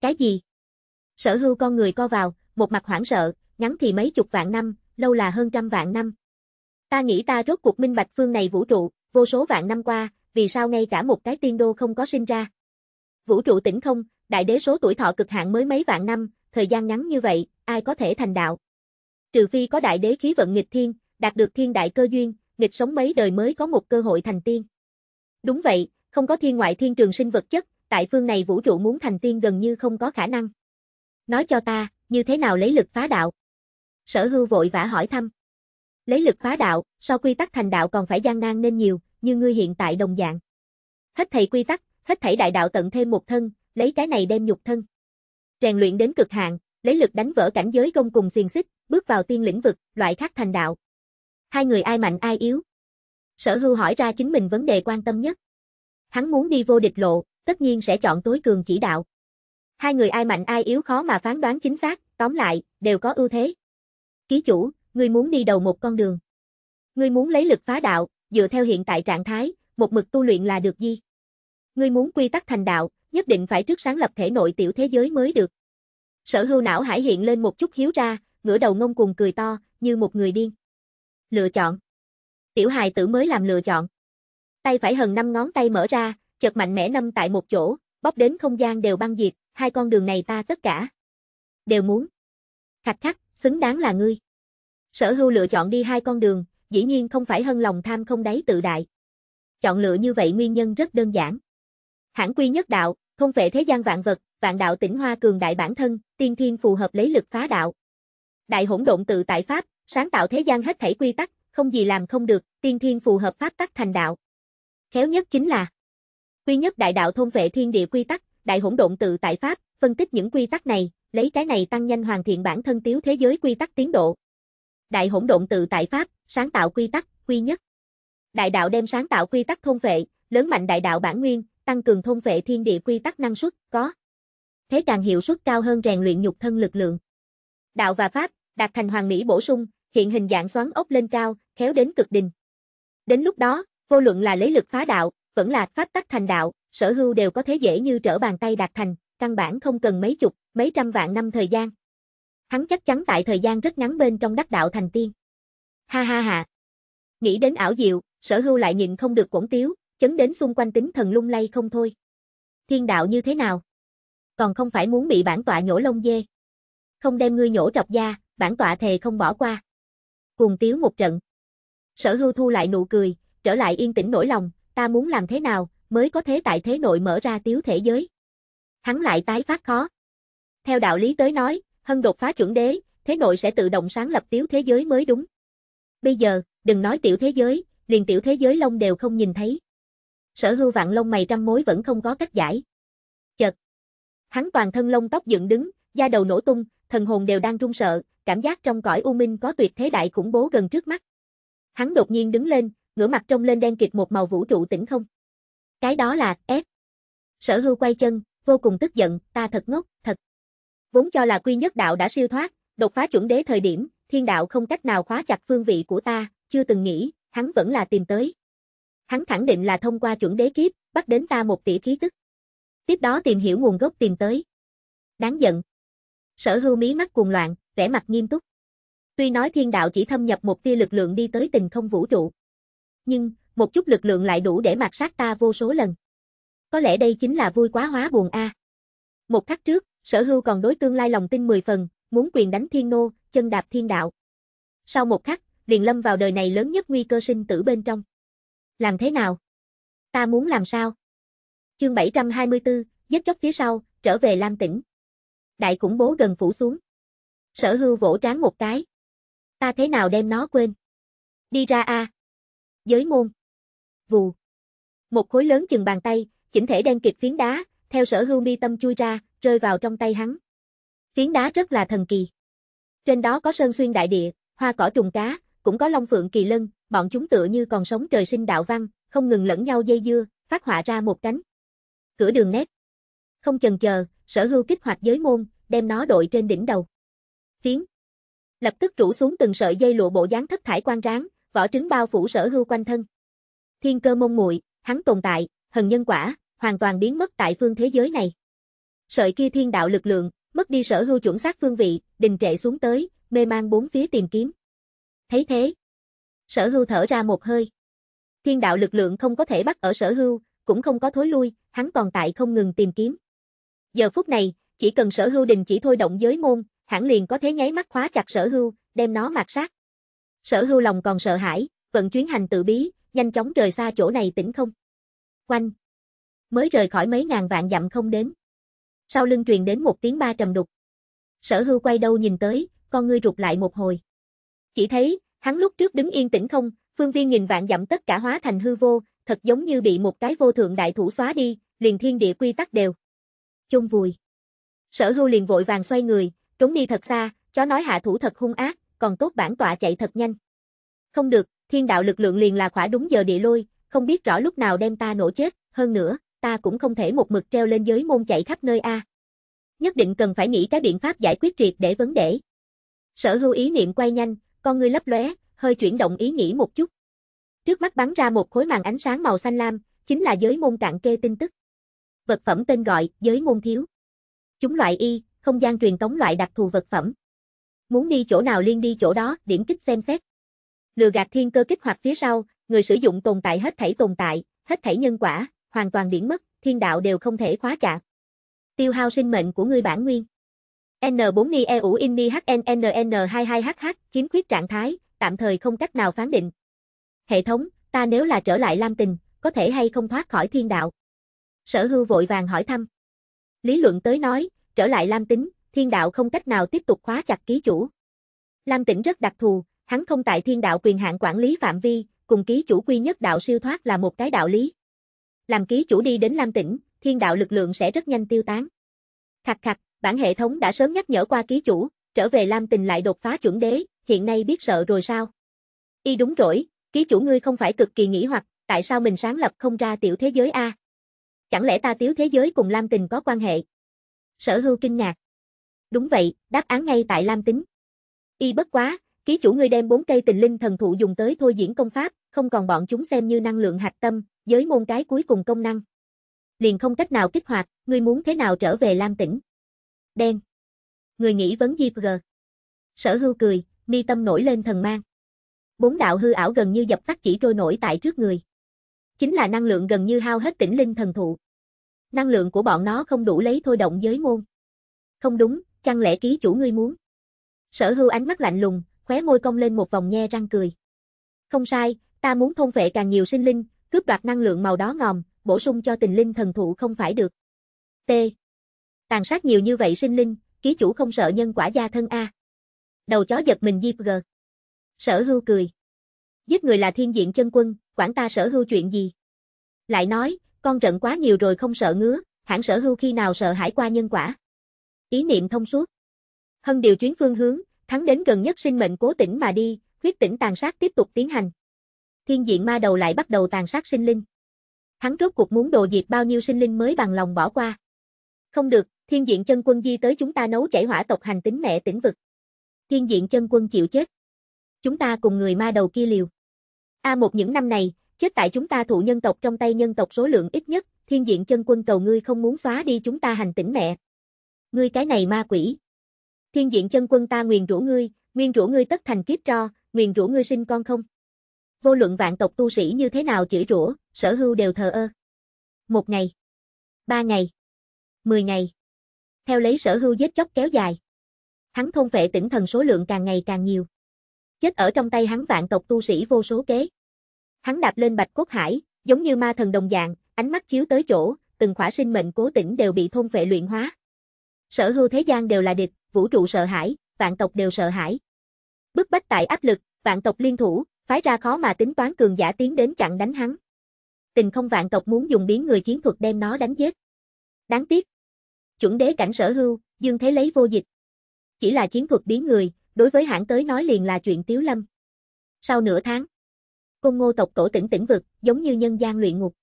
Cái gì? Sở hữu con người co vào, một mặt hoảng sợ, ngắn thì mấy chục vạn năm, lâu là hơn trăm vạn năm. Ta nghĩ ta rốt cuộc minh bạch phương này vũ trụ, vô số vạn năm qua, vì sao ngay cả một cái tiên đô không có sinh ra. Vũ trụ tỉnh không, Đại đế số tuổi thọ cực hạn mới mấy vạn năm, thời gian ngắn như vậy, ai có thể thành đạo? Trừ phi có đại đế khí vận nghịch thiên, đạt được thiên đại cơ duyên, nghịch sống mấy đời mới có một cơ hội thành tiên. Đúng vậy, không có thiên ngoại thiên trường sinh vật chất, tại phương này vũ trụ muốn thành tiên gần như không có khả năng. Nói cho ta, như thế nào lấy lực phá đạo? Sở Hư vội vã hỏi thăm. Lấy lực phá đạo, sau quy tắc thành đạo còn phải gian nan nên nhiều, như ngươi hiện tại đồng dạng. Hết thầy quy tắc, hết thảy đại đạo tận thêm một thân, lấy cái này đem nhục thân. Rèn luyện đến cực hạn, lấy lực đánh vỡ cảnh giới gông cùng xiềng xích, bước vào tiên lĩnh vực, loại khác thành đạo. Hai người ai mạnh ai yếu? Sở hưu hỏi ra chính mình vấn đề quan tâm nhất. Hắn muốn đi vô địch lộ, tất nhiên sẽ chọn tối cường chỉ đạo. Hai người ai mạnh ai yếu khó mà phán đoán chính xác, tóm lại, đều có ưu thế. Ký chủ, ngươi muốn đi đầu một con đường. Ngươi muốn lấy lực phá đạo, dựa theo hiện tại trạng thái, một mực tu luyện là được gì? Ngươi muốn quy tắc thành đạo, nhất định phải trước sáng lập thể nội tiểu thế giới mới được. Sở hưu não hải hiện lên một chút hiếu ra, ngửa đầu ngông cuồng cười to, như một người điên. Lựa chọn. Tiểu hài tử mới làm lựa chọn. Tay phải hần năm ngón tay mở ra, chợt mạnh mẽ nâm tại một chỗ, bóp đến không gian đều băng diệt, hai con đường này ta tất cả. Đều muốn. Khạch khắc, xứng đáng là ngươi. Sở hưu lựa chọn đi hai con đường, dĩ nhiên không phải hân lòng tham không đáy tự đại. Chọn lựa như vậy nguyên nhân rất đơn giản. Hãng quy nhất đạo, Thông vệ thế gian vạn vật, vạn đạo tỉnh hoa cường đại bản thân, tiên thiên phù hợp lấy lực phá đạo. Đại hỗn độn tự tại pháp, sáng tạo thế gian hết thảy quy tắc, không gì làm không được, tiên thiên phù hợp pháp tắc thành đạo. Khéo nhất chính là Quy nhất đại đạo thông vệ thiên địa quy tắc, đại hỗn độn tự tại pháp, phân tích những quy tắc này, lấy cái này tăng nhanh hoàn thiện bản thân tiếu thế giới quy tắc tiến độ. Đại hỗn độn tự tại pháp, sáng tạo quy tắc, quy nhất. Đại đạo đem sáng tạo quy tắc thông vệ, lớn mạnh đại đạo bản nguyên, tăng cường thông vệ thiên địa quy tắc năng suất, có. Thế càng hiệu suất cao hơn rèn luyện nhục thân lực lượng. Đạo và pháp, đạt thành hoàng mỹ bổ sung, hiện hình dạng xoắn ốc lên cao, khéo đến cực đình. Đến lúc đó, vô luận là lấy lực phá đạo, vẫn là pháp tắc thành đạo, sở hưu đều có thế dễ như trở bàn tay đạt thành, căn bản không cần mấy chục, mấy trăm vạn năm thời gian. Hắn chắc chắn tại thời gian rất ngắn bên trong đắc đạo thành tiên. Ha ha ha. Nghĩ đến ảo diệu, sở hưu lại nhìn không được quổng tiếu, chấn đến xung quanh tính thần lung lay không thôi. Thiên đạo như thế nào? Còn không phải muốn bị bản tọa nhổ lông dê. Không đem ngươi nhổ trọc da, bản tọa thề không bỏ qua. Cuồng tiếu một trận. Sở hưu thu lại nụ cười, trở lại yên tĩnh nỗi lòng, ta muốn làm thế nào, mới có thế tại thế nội mở ra tiếu thể giới. Hắn lại tái phát khó. Theo đạo lý tới nói, hân đột phá chuẩn đế, thế nội sẽ tự động sáng lập tiếu thế giới mới đúng. Bây giờ, đừng nói tiểu thế giới, liền tiểu thế giới lông đều không nhìn thấy sở hưu vạn lông mày trăm mối vẫn không có cách giải. Chật! Hắn toàn thân lông tóc dựng đứng, da đầu nổ tung, thần hồn đều đang run sợ, cảm giác trong cõi u minh có tuyệt thế đại khủng bố gần trước mắt. Hắn đột nhiên đứng lên, ngửa mặt trông lên đen kịt một màu vũ trụ tĩnh không. Cái đó là S. Sở hưu quay chân, vô cùng tức giận, ta thật ngốc, thật. Vốn cho là quy nhất đạo đã siêu thoát, đột phá chuẩn đế thời điểm, thiên đạo không cách nào khóa chặt phương vị của ta, chưa từng nghĩ, hắn vẫn là tìm tới hắn khẳng định là thông qua chuẩn đế kiếp, bắt đến ta một tỷ khí tức. Tiếp đó tìm hiểu nguồn gốc tìm tới. Đáng giận. Sở hưu mí mắt cuồng loạn, vẻ mặt nghiêm túc. Tuy nói thiên đạo chỉ thâm nhập một tia lực lượng đi tới tình không vũ trụ. Nhưng, một chút lực lượng lại đủ để mặt sát ta vô số lần. Có lẽ đây chính là vui quá hóa buồn a. À. Một khắc trước, sở hưu còn đối tương lai lòng tin 10 phần, muốn quyền đánh thiên nô, chân đạp thiên đạo. Sau một khắc, liền lâm vào đời này lớn nhất nguy cơ sinh tử bên trong làm thế nào? Ta muốn làm sao? Chương 724, giết chóc phía sau, trở về Lam tỉnh. Đại khủng bố gần phủ xuống. Sở hưu vỗ trán một cái. Ta thế nào đem nó quên? Đi ra a. À. Giới môn. Vù. Một khối lớn chừng bàn tay, chỉnh thể đen kịt phiến đá, theo sở hưu mi tâm chui ra, rơi vào trong tay hắn. Phiến đá rất là thần kỳ. Trên đó có sơn xuyên đại địa, hoa cỏ trùng cá, cũng có long phượng kỳ lân, bọn chúng tựa như còn sống trời sinh đạo văn, không ngừng lẫn nhau dây dưa, phát họa ra một cánh. Cửa đường nét. Không chần chờ, sở hưu kích hoạt giới môn, đem nó đội trên đỉnh đầu. Phiến. Lập tức rủ xuống từng sợi dây lụa bộ dáng thất thải quan ráng, vỏ trứng bao phủ sở hưu quanh thân. Thiên cơ mông muội, hắn tồn tại, hần nhân quả, hoàn toàn biến mất tại phương thế giới này. Sợi kia thiên đạo lực lượng, mất đi sở hưu chuẩn xác phương vị, đình trệ xuống tới, mê mang bốn phía tìm kiếm. Thấy thế, sở hưu thở ra một hơi. Thiên đạo lực lượng không có thể bắt ở sở hưu, cũng không có thối lui, hắn còn tại không ngừng tìm kiếm. Giờ phút này, chỉ cần sở hưu đình chỉ thôi động giới môn, hẳn liền có thế nháy mắt khóa chặt sở hưu, đem nó mạt sát. Sở hưu lòng còn sợ hãi, vận chuyến hành tự bí, nhanh chóng rời xa chỗ này tỉnh không. Quanh. Mới rời khỏi mấy ngàn vạn dặm không đến. Sau lưng truyền đến một tiếng ba trầm đục. Sở hưu quay đầu nhìn tới, con ngươi rụt lại một hồi. Chỉ thấy, Hắn lúc trước đứng yên tĩnh không, phương viên nghìn vạn dặm tất cả hóa thành hư vô, thật giống như bị một cái vô thượng đại thủ xóa đi, liền thiên địa quy tắc đều. Chung vùi. Sở hưu liền vội vàng xoay người, trốn đi thật xa, chó nói hạ thủ thật hung ác, còn tốt bản tọa chạy thật nhanh. Không được, thiên đạo lực lượng liền là khỏa đúng giờ địa lôi, không biết rõ lúc nào đem ta nổ chết, hơn nữa, ta cũng không thể một mực treo lên giới môn chạy khắp nơi a. Nhất định cần phải nghĩ cái biện pháp giải quyết triệt để vấn đề. Sở hưu ý niệm quay nhanh, con ngươi lấp lóe, hơi chuyển động ý nghĩ một chút. Trước mắt bắn ra một khối màn ánh sáng màu xanh lam, chính là giới môn cạn kê tin tức. Vật phẩm tên gọi, giới môn thiếu. Chúng loại y, không gian truyền tống loại đặc thù vật phẩm. Muốn đi chỗ nào liên đi chỗ đó, điểm kích xem xét. Lừa gạt thiên cơ kích hoạt phía sau, người sử dụng tồn tại hết thảy tồn tại, hết thảy nhân quả, hoàn toàn biển mất, thiên đạo đều không thể khóa chặt. Tiêu hao sinh mệnh của ngươi bản nguyên. N4 Ni EU In Ni HNNN22HH, kiếm khuyết trạng thái, tạm thời không cách nào phán định. Hệ thống, ta nếu là trở lại Lam Tình, có thể hay không thoát khỏi thiên đạo? Sở hưu vội vàng hỏi thăm. Lý luận tới nói, trở lại Lam Tính, thiên đạo không cách nào tiếp tục khóa chặt ký chủ. Lam Tỉnh rất đặc thù, hắn không tại thiên đạo quyền hạn quản lý phạm vi, cùng ký chủ quy nhất đạo siêu thoát là một cái đạo lý. Làm ký chủ đi đến Lam Tỉnh thiên đạo lực lượng sẽ rất nhanh tiêu tán. khạch khạch Bản hệ thống đã sớm nhắc nhở qua ký chủ, trở về Lam Tình lại đột phá chuẩn đế, hiện nay biết sợ rồi sao? Y đúng rồi, ký chủ ngươi không phải cực kỳ nghĩ hoặc, tại sao mình sáng lập không ra tiểu thế giới a? Chẳng lẽ ta tiểu thế giới cùng Lam Tình có quan hệ? Sở hưu kinh ngạc. Đúng vậy, đáp án ngay tại Lam Tính. Y bất quá, ký chủ ngươi đem bốn cây tình linh thần thụ dùng tới thôi diễn công pháp, không còn bọn chúng xem như năng lượng hạch tâm, giới môn cái cuối cùng công năng. Liền không cách nào kích hoạt, ngươi muốn thế nào trở về Lam Tỉnh đen. Người nghĩ vấn Diệp G. Sở hưu cười, mi tâm nổi lên thần mang. Bốn đạo hư ảo gần như dập tắt chỉ trôi nổi tại trước người. Chính là năng lượng gần như hao hết tỉnh linh thần thụ. Năng lượng của bọn nó không đủ lấy thôi động giới môn. Không đúng, chẳng lẽ ký chủ ngươi muốn? Sở hưu ánh mắt lạnh lùng, khóe môi cong lên một vòng nhe răng cười. Không sai, ta muốn thôn vệ càng nhiều sinh linh, cướp đoạt năng lượng màu đó ngòm, bổ sung cho tình linh thần thụ không phải được. T. Tàn sát nhiều như vậy sinh linh, ký chủ không sợ nhân quả gia thân A. Đầu chó giật mình diệp gờ. Sở hưu cười. Giết người là thiên diện chân quân, quản ta sở hưu chuyện gì? Lại nói, con trận quá nhiều rồi không sợ ngứa, hẳn sở hưu khi nào sợ hãi qua nhân quả. Ý niệm thông suốt. Hân điều chuyến phương hướng, thắng đến gần nhất sinh mệnh cố tỉnh mà đi, huyết tỉnh tàn sát tiếp tục tiến hành. Thiên diện ma đầu lại bắt đầu tàn sát sinh linh. Hắn rốt cuộc muốn đồ diệt bao nhiêu sinh linh mới bằng lòng bỏ qua. Không được, Thiên diện chân quân di tới chúng ta nấu chảy hỏa tộc hành tính mẹ tỉnh vực. Thiên diện chân quân chịu chết. Chúng ta cùng người ma đầu kia liều. A một những năm này, chết tại chúng ta thụ nhân tộc trong tay nhân tộc số lượng ít nhất, thiên diện chân quân cầu ngươi không muốn xóa đi chúng ta hành tỉnh mẹ. Ngươi cái này ma quỷ. Thiên diện chân quân ta nguyền rủa ngươi, nguyền rủa ngươi tất thành kiếp tro, nguyền rủa ngươi sinh con không. Vô luận vạn tộc tu sĩ như thế nào chỉ rủa, sở hưu đều thờ ơ. Một ngày. Ba ngày. Mười ngày. Theo lấy sở hưu giết chóc kéo dài, hắn thôn vệ tỉnh thần số lượng càng ngày càng nhiều. Chết ở trong tay hắn vạn tộc tu sĩ vô số kế. Hắn đạp lên bạch cốt hải, giống như ma thần đồng dạng, ánh mắt chiếu tới chỗ, từng khỏa sinh mệnh cố tỉnh đều bị thôn vệ luyện hóa. Sở hưu thế gian đều là địch, vũ trụ sợ hãi, vạn tộc đều sợ hãi. Bức bách tại áp lực, vạn tộc liên thủ, phái ra khó mà tính toán cường giả tiến đến chặn đánh hắn. Tình không vạn tộc muốn dùng biến người chiến thuật đem nó đánh giết. Đáng tiếc, chuẩn đế cảnh sở hưu, dương thế lấy vô dịch. Chỉ là chiến thuật biến người, đối với hãng tới nói liền là chuyện tiếu lâm. Sau nửa tháng, Côn Ngô tộc cổ tỉnh tỉnh vực, giống như nhân gian luyện ngục.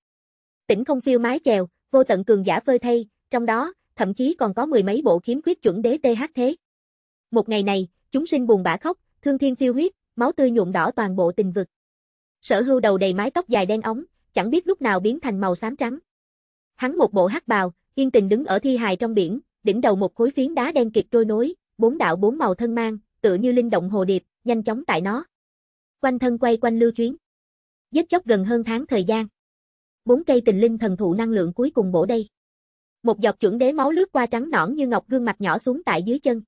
Tỉnh không phiêu mái chèo, vô tận cường giả phơi thay, trong đó, thậm chí còn có mười mấy bộ kiếm quyết chuẩn đế TH thế. Một ngày này, chúng sinh buồn bã khóc, thương thiên phiêu huyết, máu tươi nhuộm đỏ toàn bộ tình vực. Sở Hưu đầu đầy mái tóc dài đen ống, chẳng biết lúc nào biến thành màu xám trắng. Hắn một bộ hắc bào, Yên tình đứng ở thi hài trong biển, đỉnh đầu một khối phiến đá đen kịt trôi nối, bốn đạo bốn màu thân mang, tựa như linh động hồ điệp, nhanh chóng tại nó. Quanh thân quay quanh lưu chuyến. dứt chốc gần hơn tháng thời gian. Bốn cây tình linh thần thụ năng lượng cuối cùng bổ đây. Một dọc chuẩn đế máu lướt qua trắng nõn như ngọc gương mặt nhỏ xuống tại dưới chân.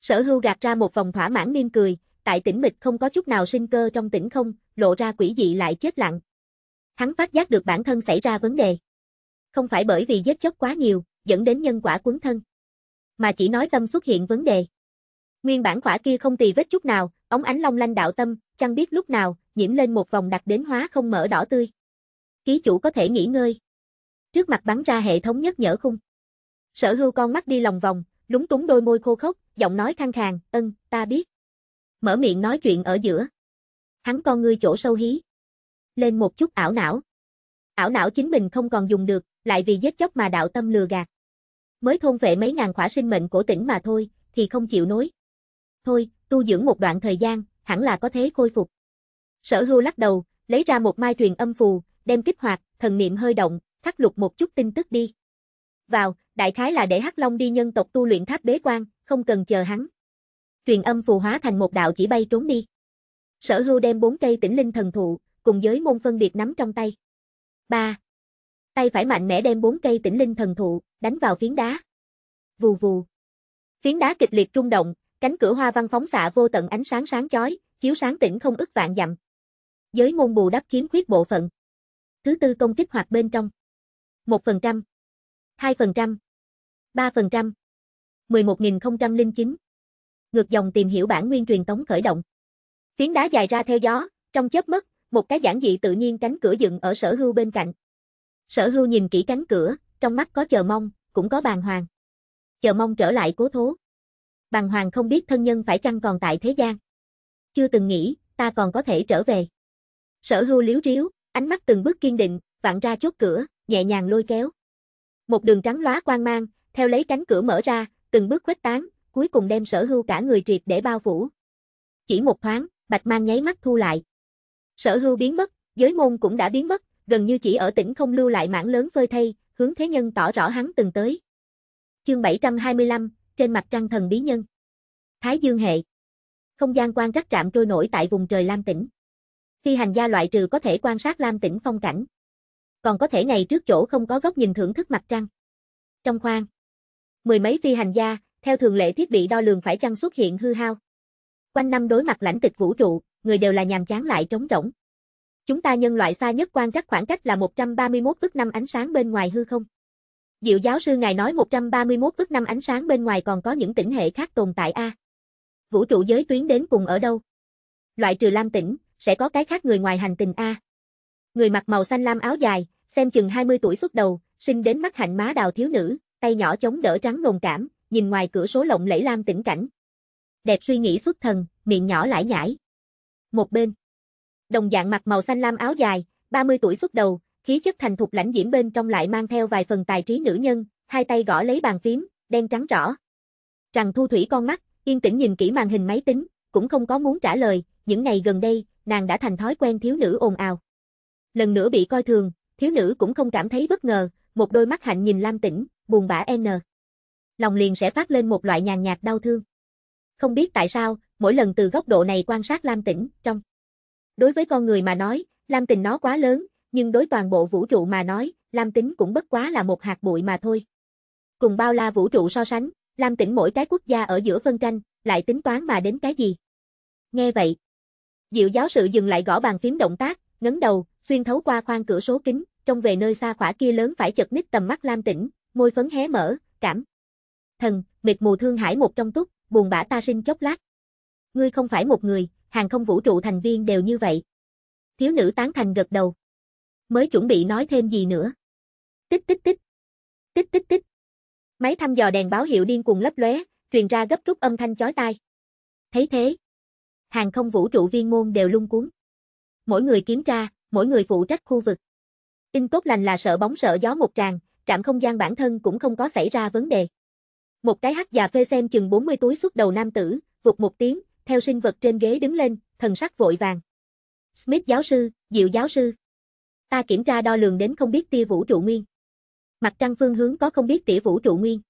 Sở hưu gạt ra một vòng thỏa mãn miên cười, tại tỉnh mịch không có chút nào sinh cơ trong tỉnh không, lộ ra quỷ dị lại chết lặng. Hắn phát giác được bản thân xảy ra vấn đề không phải bởi vì giết chóc quá nhiều, dẫn đến nhân quả quấn thân, mà chỉ nói tâm xuất hiện vấn đề. Nguyên bản khỏa kia không tì vết chút nào, ống ánh long lanh đạo tâm, chẳng biết lúc nào, nhiễm lên một vòng đặc đến hóa không mở đỏ tươi. Ký chủ có thể nghỉ ngơi. Trước mặt bắn ra hệ thống nhắc nhở khung. Sở hưu con mắt đi lòng vòng, lúng túng đôi môi khô khốc, giọng nói khang khàng, ân, ta biết. Mở miệng nói chuyện ở giữa. Hắn con ngươi chỗ sâu hí. Lên một chút ảo não. Ảo não chính mình không còn dùng được, lại vì giết chóc mà đạo tâm lừa gạt. Mới thôn vệ mấy ngàn khỏa sinh mệnh của tỉnh mà thôi, thì không chịu nối. Thôi, tu dưỡng một đoạn thời gian, hẳn là có thế khôi phục. Sở hưu lắc đầu, lấy ra một mai truyền âm phù, đem kích hoạt, thần niệm hơi động, khắc lục một chút tin tức đi. Vào, đại khái là để Hắc Long đi nhân tộc tu luyện tháp bế quan, không cần chờ hắn. Truyền âm phù hóa thành một đạo chỉ bay trốn đi. Sở hưu đem bốn cây tĩnh linh thần thụ, cùng giới môn phân biệt nắm trong tay. 3. Tay phải mạnh mẽ đem bốn cây tĩnh linh thần thụ, đánh vào phiến đá. Vù vù. Phiến đá kịch liệt rung động, cánh cửa hoa văn phóng xạ vô tận ánh sáng sáng chói, chiếu sáng tỉnh không ức vạn dặm. Giới môn bù đắp kiếm khuyết bộ phận. Thứ tư công kích hoạt bên trong. một phần phần phần trăm trăm trăm hai ba mười 1%, 2%, 3%, chín Ngược dòng tìm hiểu bản nguyên truyền tống khởi động. Phiến đá dài ra theo gió, trong chớp mắt, một cái giản dị tự nhiên cánh cửa dựng ở sở hưu bên cạnh. Sở hưu nhìn kỹ cánh cửa, trong mắt có chờ mong, cũng có bàn hoàng. Chờ mong trở lại cố thố. Bàn hoàng không biết thân nhân phải chăng còn tại thế gian. Chưa từng nghĩ, ta còn có thể trở về. Sở hưu liếu riếu, ánh mắt từng bước kiên định, vặn ra chốt cửa, nhẹ nhàng lôi kéo. Một đường trắng lóa quang mang, theo lấy cánh cửa mở ra, từng bước khuếch tán, cuối cùng đem sở hưu cả người triệt để bao phủ. Chỉ một thoáng, bạch mang nháy mắt thu lại. Sở hưu biến mất, giới môn cũng đã biến mất, gần như chỉ ở tỉnh không lưu lại mảng lớn phơi thay hướng thế nhân tỏ rõ hắn từng tới. Chương 725, trên mặt trăng thần bí nhân. Thái Dương hệ. Không gian quan rắc trạm trôi nổi tại vùng trời Lam tỉnh. Phi hành gia loại trừ có thể quan sát Lam tỉnh phong cảnh, còn có thể ngày trước chỗ không có góc nhìn thưởng thức mặt trăng. Trong khoang, mười mấy phi hành gia, theo thường lệ thiết bị đo lường phải chăng xuất hiện hư hao. Quanh năm đối mặt lãnh tịch vũ trụ, người đều là nhàm chán lại trống rỗng. Chúng ta nhân loại xa nhất quan trắc khoảng cách là 131 ức năm ánh sáng bên ngoài hư không. Diệu giáo sư ngài nói 131 ức năm ánh sáng bên ngoài còn có những tỉnh hệ khác tồn tại a. Vũ trụ giới tuyến đến cùng ở đâu? Loại trừ Lam tỉnh, sẽ có cái khác người ngoài hành tinh a. Người mặc màu xanh lam áo dài, xem chừng 20 tuổi xuất đầu, sinh đến mắt hạnh má đào thiếu nữ, tay nhỏ chống đỡ trắng nồng cảm, nhìn ngoài cửa số lộng lẫy lam tỉnh cảnh. Đẹp suy nghĩ xuất thần, miệng nhỏ lải nhải. Một bên đồng dạng mặc màu xanh lam áo dài, 30 tuổi xuất đầu, khí chất thành thục lãnh diễm bên trong lại mang theo vài phần tài trí nữ nhân, hai tay gõ lấy bàn phím, đen trắng rõ. Rằng Thu Thủy con mắt, yên tĩnh nhìn kỹ màn hình máy tính, cũng không có muốn trả lời, những ngày gần đây, nàng đã thành thói quen thiếu nữ ồn ào. Lần nữa bị coi thường, thiếu nữ cũng không cảm thấy bất ngờ, một đôi mắt hạnh nhìn Lam Tĩnh, buồn bã n. Lòng liền sẽ phát lên một loại nhàn nhạt đau thương. Không biết tại sao, mỗi lần từ góc độ này quan sát Lam Tĩnh, trong Đối với con người mà nói, Lam Tình nó quá lớn, nhưng đối toàn bộ vũ trụ mà nói, Lam Tính cũng bất quá là một hạt bụi mà thôi. Cùng bao la vũ trụ so sánh, Lam Tĩnh mỗi cái quốc gia ở giữa phân tranh, lại tính toán mà đến cái gì? Nghe vậy, Diệu giáo sự dừng lại gõ bàn phím động tác, ngấn đầu, xuyên thấu qua khoang cửa số kính, trông về nơi xa khỏa kia lớn phải chật ních tầm mắt Lam Tĩnh, môi phấn hé mở, cảm. Thần, mịt mù thương hải một trong túc, buồn bã ta sinh chốc lát. Ngươi không phải một người, hàng không vũ trụ thành viên đều như vậy. Thiếu nữ tán thành gật đầu. Mới chuẩn bị nói thêm gì nữa. Tích tích tích. Tích tích tích. Máy thăm dò đèn báo hiệu điên cuồng lấp lóe, truyền ra gấp rút âm thanh chói tai. Thấy thế, hàng không vũ trụ viên môn đều lung cuốn. Mỗi người kiểm tra, mỗi người phụ trách khu vực. In tốt lành là sợ bóng sợ gió một tràng, trạm không gian bản thân cũng không có xảy ra vấn đề. Một cái hắc già phê xem chừng 40 túi suốt đầu nam tử, vụt một tiếng, theo sinh vật trên ghế đứng lên, thần sắc vội vàng. Smith giáo sư, Diệu giáo sư. Ta kiểm tra đo lường đến không biết tia vũ trụ nguyên. Mặt trăng phương hướng có không biết tia vũ trụ nguyên.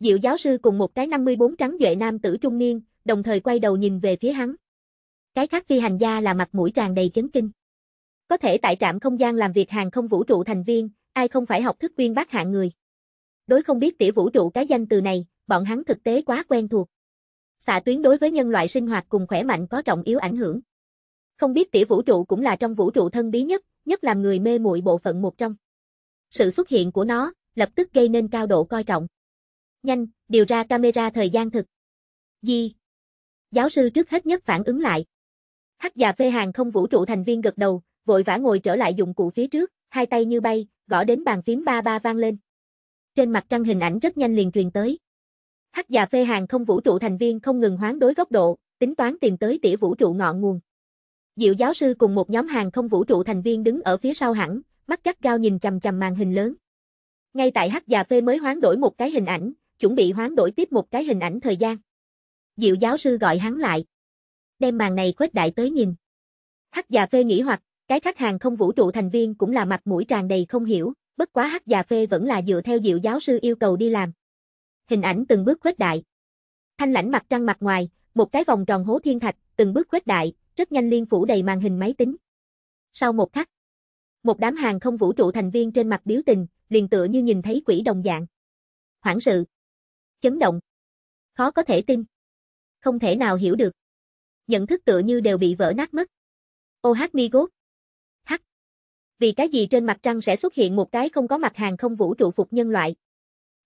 Diệu giáo sư cùng một cái 54 trắng duệ nam tử trung niên, đồng thời quay đầu nhìn về phía hắn. Cái khác phi hành gia là mặt mũi tràn đầy chấn kinh. Có thể tại trạm không gian làm việc hàng không vũ trụ thành viên, ai không phải học thức quyên bác hạng người. Đối không biết tỉa vũ trụ cái danh từ này, bọn hắn thực tế quá quen thuộc xạ tuyến đối với nhân loại sinh hoạt cùng khỏe mạnh có trọng yếu ảnh hưởng. Không biết tỉa vũ trụ cũng là trong vũ trụ thân bí nhất, nhất làm người mê muội bộ phận một trong. Sự xuất hiện của nó, lập tức gây nên cao độ coi trọng. Nhanh, điều ra camera thời gian thực. Gì? Giáo sư trước hết nhất phản ứng lại. Hắc già phê hàng không vũ trụ thành viên gật đầu, vội vã ngồi trở lại dụng cụ phía trước, hai tay như bay, gõ đến bàn phím ba ba vang lên. Trên mặt trăng hình ảnh rất nhanh liền truyền tới. Hắc già phê hàng không vũ trụ thành viên không ngừng hoán đối góc độ, tính toán tìm tới tỉa vũ trụ ngọn nguồn. Diệu giáo sư cùng một nhóm hàng không vũ trụ thành viên đứng ở phía sau hẳn, mắt gắt gao nhìn chằm chằm màn hình lớn. Ngay tại Hắc già phê mới hoán đổi một cái hình ảnh, chuẩn bị hoán đổi tiếp một cái hình ảnh thời gian. Diệu giáo sư gọi hắn lại. Đem màn này khuếch đại tới nhìn. Hắc già phê nghĩ hoặc, cái khách hàng không vũ trụ thành viên cũng là mặt mũi tràn đầy không hiểu, bất quá Hắc già phê vẫn là dựa theo Diệu giáo sư yêu cầu đi làm hình ảnh từng bước khuếch đại. Thanh lãnh mặt trăng mặt ngoài, một cái vòng tròn hố thiên thạch, từng bước khuếch đại, rất nhanh liên phủ đầy màn hình máy tính. Sau một khắc, một đám hàng không vũ trụ thành viên trên mặt biểu tình, liền tựa như nhìn thấy quỷ đồng dạng. Hoảng sự, chấn động, khó có thể tin, không thể nào hiểu được. Nhận thức tựa như đều bị vỡ nát mất. OH Migos. Hắc. Vì cái gì trên mặt trăng sẽ xuất hiện một cái không có mặt hàng không vũ trụ phục nhân loại?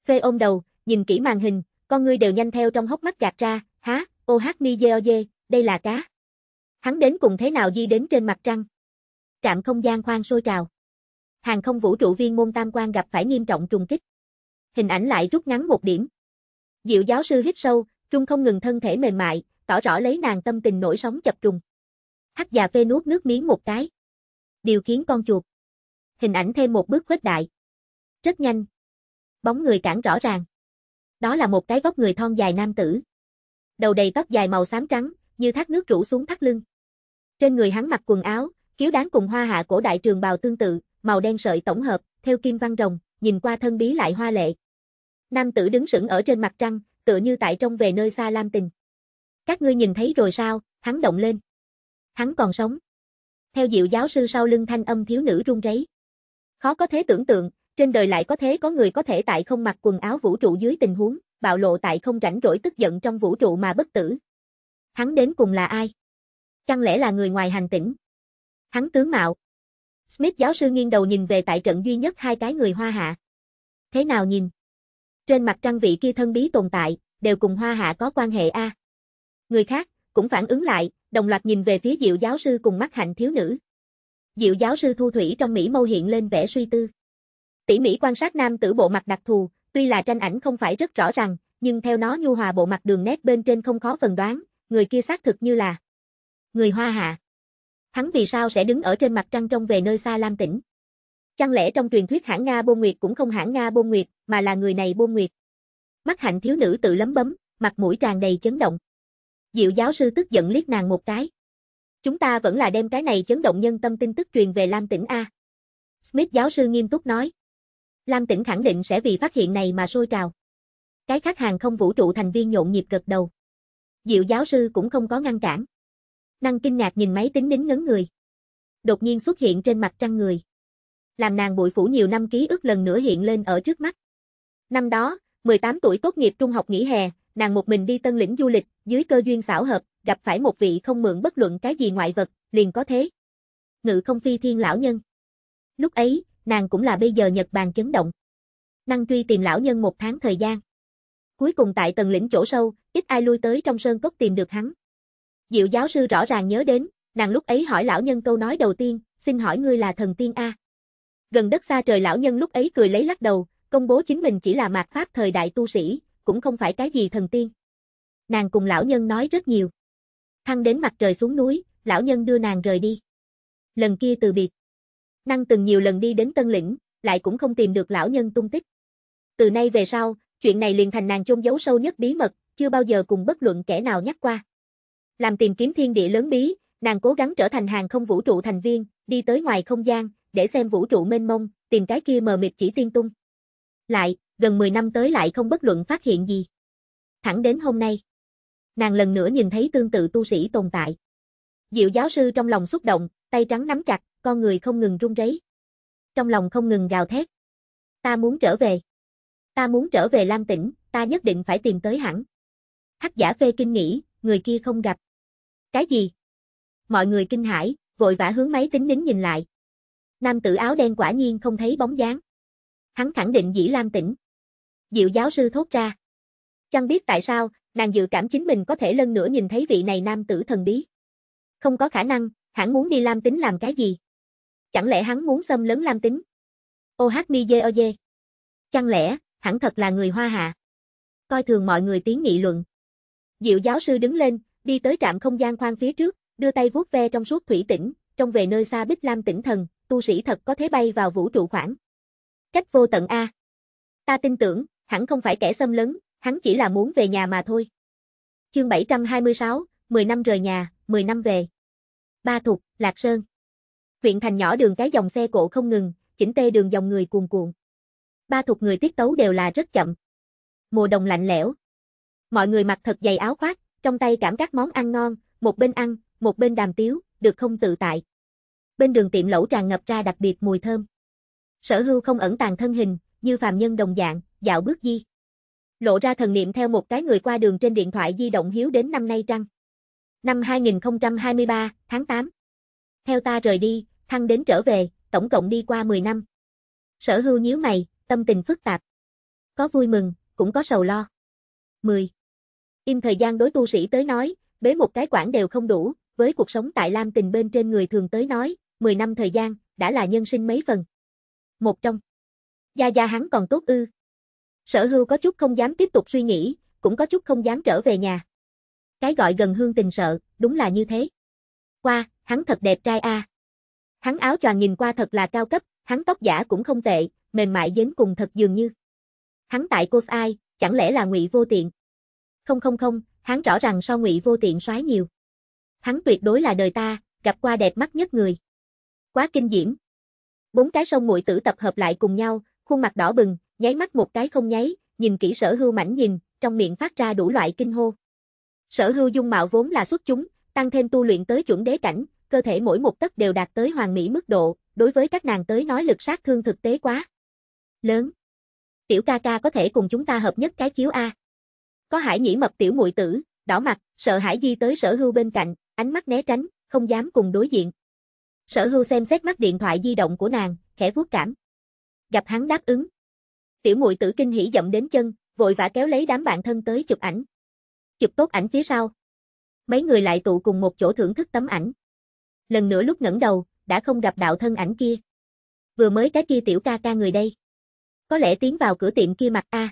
Phê ôm đầu, nhìn kỹ màn hình, con ngươi đều nhanh theo trong hốc mắt gạt ra, há, ô hát mi dê, dê đây là cá. Hắn đến cùng thế nào di đến trên mặt trăng? Trạm không gian khoan sôi trào. Hàng không vũ trụ viên môn tam quan gặp phải nghiêm trọng trùng kích. Hình ảnh lại rút ngắn một điểm. Diệu giáo sư hít sâu, trung không ngừng thân thể mềm mại, tỏ rõ lấy nàng tâm tình nổi sóng chập trùng. Hắc già phê nuốt nước miếng một cái. Điều khiến con chuột. Hình ảnh thêm một bước khuếch đại. Rất nhanh. Bóng người cản rõ ràng. Đó là một cái vóc người thon dài nam tử. Đầu đầy tóc dài màu xám trắng, như thác nước rủ xuống thắt lưng. Trên người hắn mặc quần áo, kiếu đáng cùng hoa hạ cổ đại trường bào tương tự, màu đen sợi tổng hợp, theo kim văn rồng, nhìn qua thân bí lại hoa lệ. Nam tử đứng sững ở trên mặt trăng, tựa như tại trong về nơi xa Lam Tình. Các ngươi nhìn thấy rồi sao, hắn động lên. Hắn còn sống. Theo diệu giáo sư sau lưng thanh âm thiếu nữ run rẩy. Khó có thể tưởng tượng, trên đời lại có thế có người có thể tại không mặc quần áo vũ trụ dưới tình huống, bạo lộ tại không rảnh rỗi tức giận trong vũ trụ mà bất tử. Hắn đến cùng là ai? Chẳng lẽ là người ngoài hành tinh? Hắn tướng mạo. Smith giáo sư nghiêng đầu nhìn về tại trận duy nhất hai cái người hoa hạ. Thế nào nhìn? Trên mặt trăng vị kia thân bí tồn tại, đều cùng hoa hạ có quan hệ a. Người khác, cũng phản ứng lại, đồng loạt nhìn về phía diệu giáo sư cùng mắt hạnh thiếu nữ. Diệu giáo sư thu thủy trong Mỹ mâu hiện lên vẻ suy tư. Tỉ mỉ quan sát nam tử bộ mặt đặc thù, tuy là tranh ảnh không phải rất rõ ràng, nhưng theo nó nhu hòa bộ mặt đường nét bên trên không khó phần đoán, người kia xác thực như là người Hoa Hạ. Hắn vì sao sẽ đứng ở trên mặt trăng trong về nơi xa Lam tỉnh? Chẳng lẽ trong truyền thuyết hãng Nga Bôn Nguyệt cũng không hãng Nga Bôn Nguyệt, mà là người này Bôn Nguyệt? Mắt hạnh thiếu nữ tự lấm bấm, mặt mũi tràn đầy chấn động. Diệu giáo sư tức giận liếc nàng một cái. Chúng ta vẫn là đem cái này chấn động nhân tâm tin tức truyền về Lam tỉnh A. Smith giáo sư nghiêm túc nói. Lam Tĩnh khẳng định sẽ vì phát hiện này mà sôi trào. Cái khác hàng không vũ trụ thành viên nhộn nhịp gật đầu. Diệu giáo sư cũng không có ngăn cản. Năng kinh ngạc nhìn máy tính đến ngấn người. Đột nhiên xuất hiện trên mặt trăng người. Làm nàng bụi phủ nhiều năm ký ức lần nữa hiện lên ở trước mắt. Năm đó, 18 tuổi tốt nghiệp trung học nghỉ hè, nàng một mình đi tân lĩnh du lịch, dưới cơ duyên xảo hợp, gặp phải một vị không mượn bất luận cái gì ngoại vật, liền có thế. Ngự không phi thiên lão nhân. Lúc ấy, nàng cũng là bây giờ Nhật Bàn chấn động. Năng truy tìm lão nhân một tháng thời gian. Cuối cùng tại tầng lĩnh chỗ sâu, ít ai lui tới trong sơn cốc tìm được hắn. Diệu giáo sư rõ ràng nhớ đến, nàng lúc ấy hỏi lão nhân câu nói đầu tiên, xin hỏi ngươi là thần tiên A. Gần đất xa trời lão nhân lúc ấy cười lấy lắc đầu, công bố chính mình chỉ là mạt pháp thời đại tu sĩ, cũng không phải cái gì thần tiên. Nàng cùng lão nhân nói rất nhiều. Thăng đến mặt trời xuống núi, lão nhân đưa nàng rời đi. Lần kia từ biệt, năng từng nhiều lần đi đến Tân Lĩnh, lại cũng không tìm được lão nhân tung tích. Từ nay về sau, chuyện này liền thành nàng chôn giấu sâu nhất bí mật, chưa bao giờ cùng bất luận kẻ nào nhắc qua. Làm tìm kiếm thiên địa lớn bí, nàng cố gắng trở thành hàng không vũ trụ thành viên, đi tới ngoài không gian, để xem vũ trụ mênh mông, tìm cái kia mờ mịt chỉ tiên tung. Lại, gần 10 năm tới lại không bất luận phát hiện gì. Thẳng đến hôm nay, nàng lần nữa nhìn thấy tương tự tu sĩ tồn tại. Diệu giáo sư trong lòng xúc động, tay trắng nắm chặt, con người không ngừng run rẩy. Trong lòng không ngừng gào thét. Ta muốn trở về. Ta muốn trở về Lam Tĩnh, ta nhất định phải tìm tới hẳn. Hắc giả phê kinh nghĩ, người kia không gặp. Cái gì? Mọi người kinh hãi, vội vã hướng máy tính nín nhìn lại. Nam tử áo đen quả nhiên không thấy bóng dáng. Hắn khẳng định dĩ Lam Tĩnh. Diệu giáo sư thốt ra. Chẳng biết tại sao, nàng dự cảm chính mình có thể lần nữa nhìn thấy vị này nam tử thần bí. Không có khả năng, hắn muốn đi Lam Tính làm cái gì? Chẳng lẽ hắn muốn xâm lấn Lam Tính? Ohmijeoje. chăng lẽ, hẳn thật là người Hoa Hạ. Coi thường mọi người tiếng nghị luận. Diệu giáo sư đứng lên, đi tới trạm không gian khoang phía trước, đưa tay vuốt ve trong suốt thủy tỉnh, trong về nơi xa Bích Lam tỉnh thần, tu sĩ thật có thế bay vào vũ trụ khoảng. Cách vô tận A. Ta tin tưởng, hẳn không phải kẻ xâm lấn, hắn chỉ là muốn về nhà mà thôi. Chương 726, 10 năm rời nhà, 10 năm về. Ba Thục, Lạc Sơn. Huyện thành nhỏ đường cái dòng xe cộ không ngừng, chỉnh tê đường dòng người cuồn cuộn. Ba thuộc người tiết tấu đều là rất chậm. Mùa đông lạnh lẽo. Mọi người mặc thật dày áo khoác, trong tay cảm các món ăn ngon, một bên ăn, một bên đàm tiếu, được không tự tại. Bên đường tiệm lẩu tràn ngập ra đặc biệt mùi thơm. Sở hưu không ẩn tàng thân hình, như phàm nhân đồng dạng, dạo bước di. Lộ ra thần niệm theo một cái người qua đường trên điện thoại di động hiếu đến năm nay trăng. Năm 2023, tháng 8 theo ta rời đi, thăng đến trở về, tổng cộng đi qua 10 năm. Sở hưu nhíu mày, tâm tình phức tạp. Có vui mừng, cũng có sầu lo. 10. Im thời gian đối tu sĩ tới nói, bế một cái quản đều không đủ, với cuộc sống tại Lam Tình bên trên người thường tới nói, 10 năm thời gian, đã là nhân sinh mấy phần. Một trong. Gia Gia hắn còn tốt ư. Sở hưu có chút không dám tiếp tục suy nghĩ, cũng có chút không dám trở về nhà. Cái gọi gần hương tình sợ, đúng là như thế. Qua, hắn thật đẹp trai a. À. Hắn áo choàng nhìn qua thật là cao cấp, hắn tóc giả cũng không tệ, mềm mại dến cùng thật dường như. Hắn tại cô ai, chẳng lẽ là Ngụy Vô Tiện? Không không không, hắn rõ ràng so Ngụy Vô Tiện soái nhiều. Hắn tuyệt đối là đời ta, gặp qua đẹp mắt nhất người. Quá kinh diễm. Bốn cái sông muội tử tập hợp lại cùng nhau, khuôn mặt đỏ bừng, nháy mắt một cái không nháy, nhìn kỹ Sở Hưu mảnh nhìn, trong miệng phát ra đủ loại kinh hô. Sở Hưu dung mạo vốn là xuất chúng, tăng thêm tu luyện tới chuẩn đế cảnh, cơ thể mỗi một tấc đều đạt tới hoàn mỹ mức độ, đối với các nàng tới nói lực sát thương thực tế quá. Lớn. Tiểu ca ca có thể cùng chúng ta hợp nhất cái chiếu A. Có hải nhĩ mập tiểu muội tử, đỏ mặt, sợ hải di tới sở hưu bên cạnh, ánh mắt né tránh, không dám cùng đối diện. Sở hưu xem xét mắt điện thoại di động của nàng, khẽ vuốt cảm. Gặp hắn đáp ứng. Tiểu muội tử kinh hỉ dậm đến chân, vội vã kéo lấy đám bạn thân tới chụp ảnh. Chụp tốt ảnh phía sau. Mấy người lại tụ cùng một chỗ thưởng thức tấm ảnh lần nữa lúc ngẩng đầu, đã không gặp đạo thân ảnh kia. Vừa mới cái kia tiểu ca ca người đây. Có lẽ tiến vào cửa tiệm kia mặt a.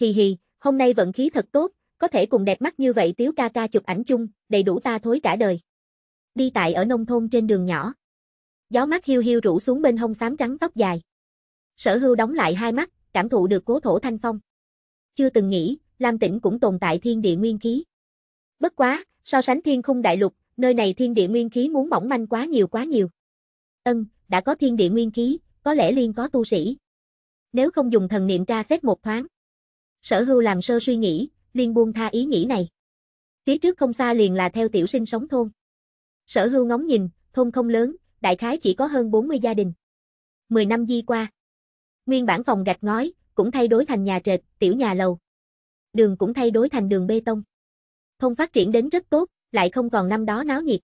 Hì hì, hôm nay vận khí thật tốt, có thể cùng đẹp mắt như vậy tiểu ca ca chụp ảnh chung, đầy đủ ta thối cả đời. Đi tại ở nông thôn trên đường nhỏ. Gió mát hiu hiu rủ xuống bên hông xám trắng tóc dài. Sở hưu đóng lại hai mắt, cảm thụ được cố thổ thanh phong. Chưa từng nghĩ, Lam Tĩnh cũng tồn tại thiên địa nguyên khí. Bất quá, so sánh thiên khung đại lục, nơi này thiên địa nguyên khí muốn mỏng manh quá nhiều quá nhiều. Ân, đã có thiên địa nguyên khí, có lẽ liên có tu sĩ. Nếu không dùng thần niệm tra xét một thoáng. Sở hưu làm sơ suy nghĩ, liên buông tha ý nghĩ này. Phía trước không xa liền là theo tiểu sinh sống thôn. Sở hưu ngóng nhìn, thôn không lớn, đại khái chỉ có hơn 40 gia đình. mười năm di qua. Nguyên bản phòng gạch ngói, cũng thay đổi thành nhà trệt, tiểu nhà lầu. Đường cũng thay đổi thành đường bê tông. Thôn phát triển đến rất tốt, lại không còn năm đó náo nhiệt.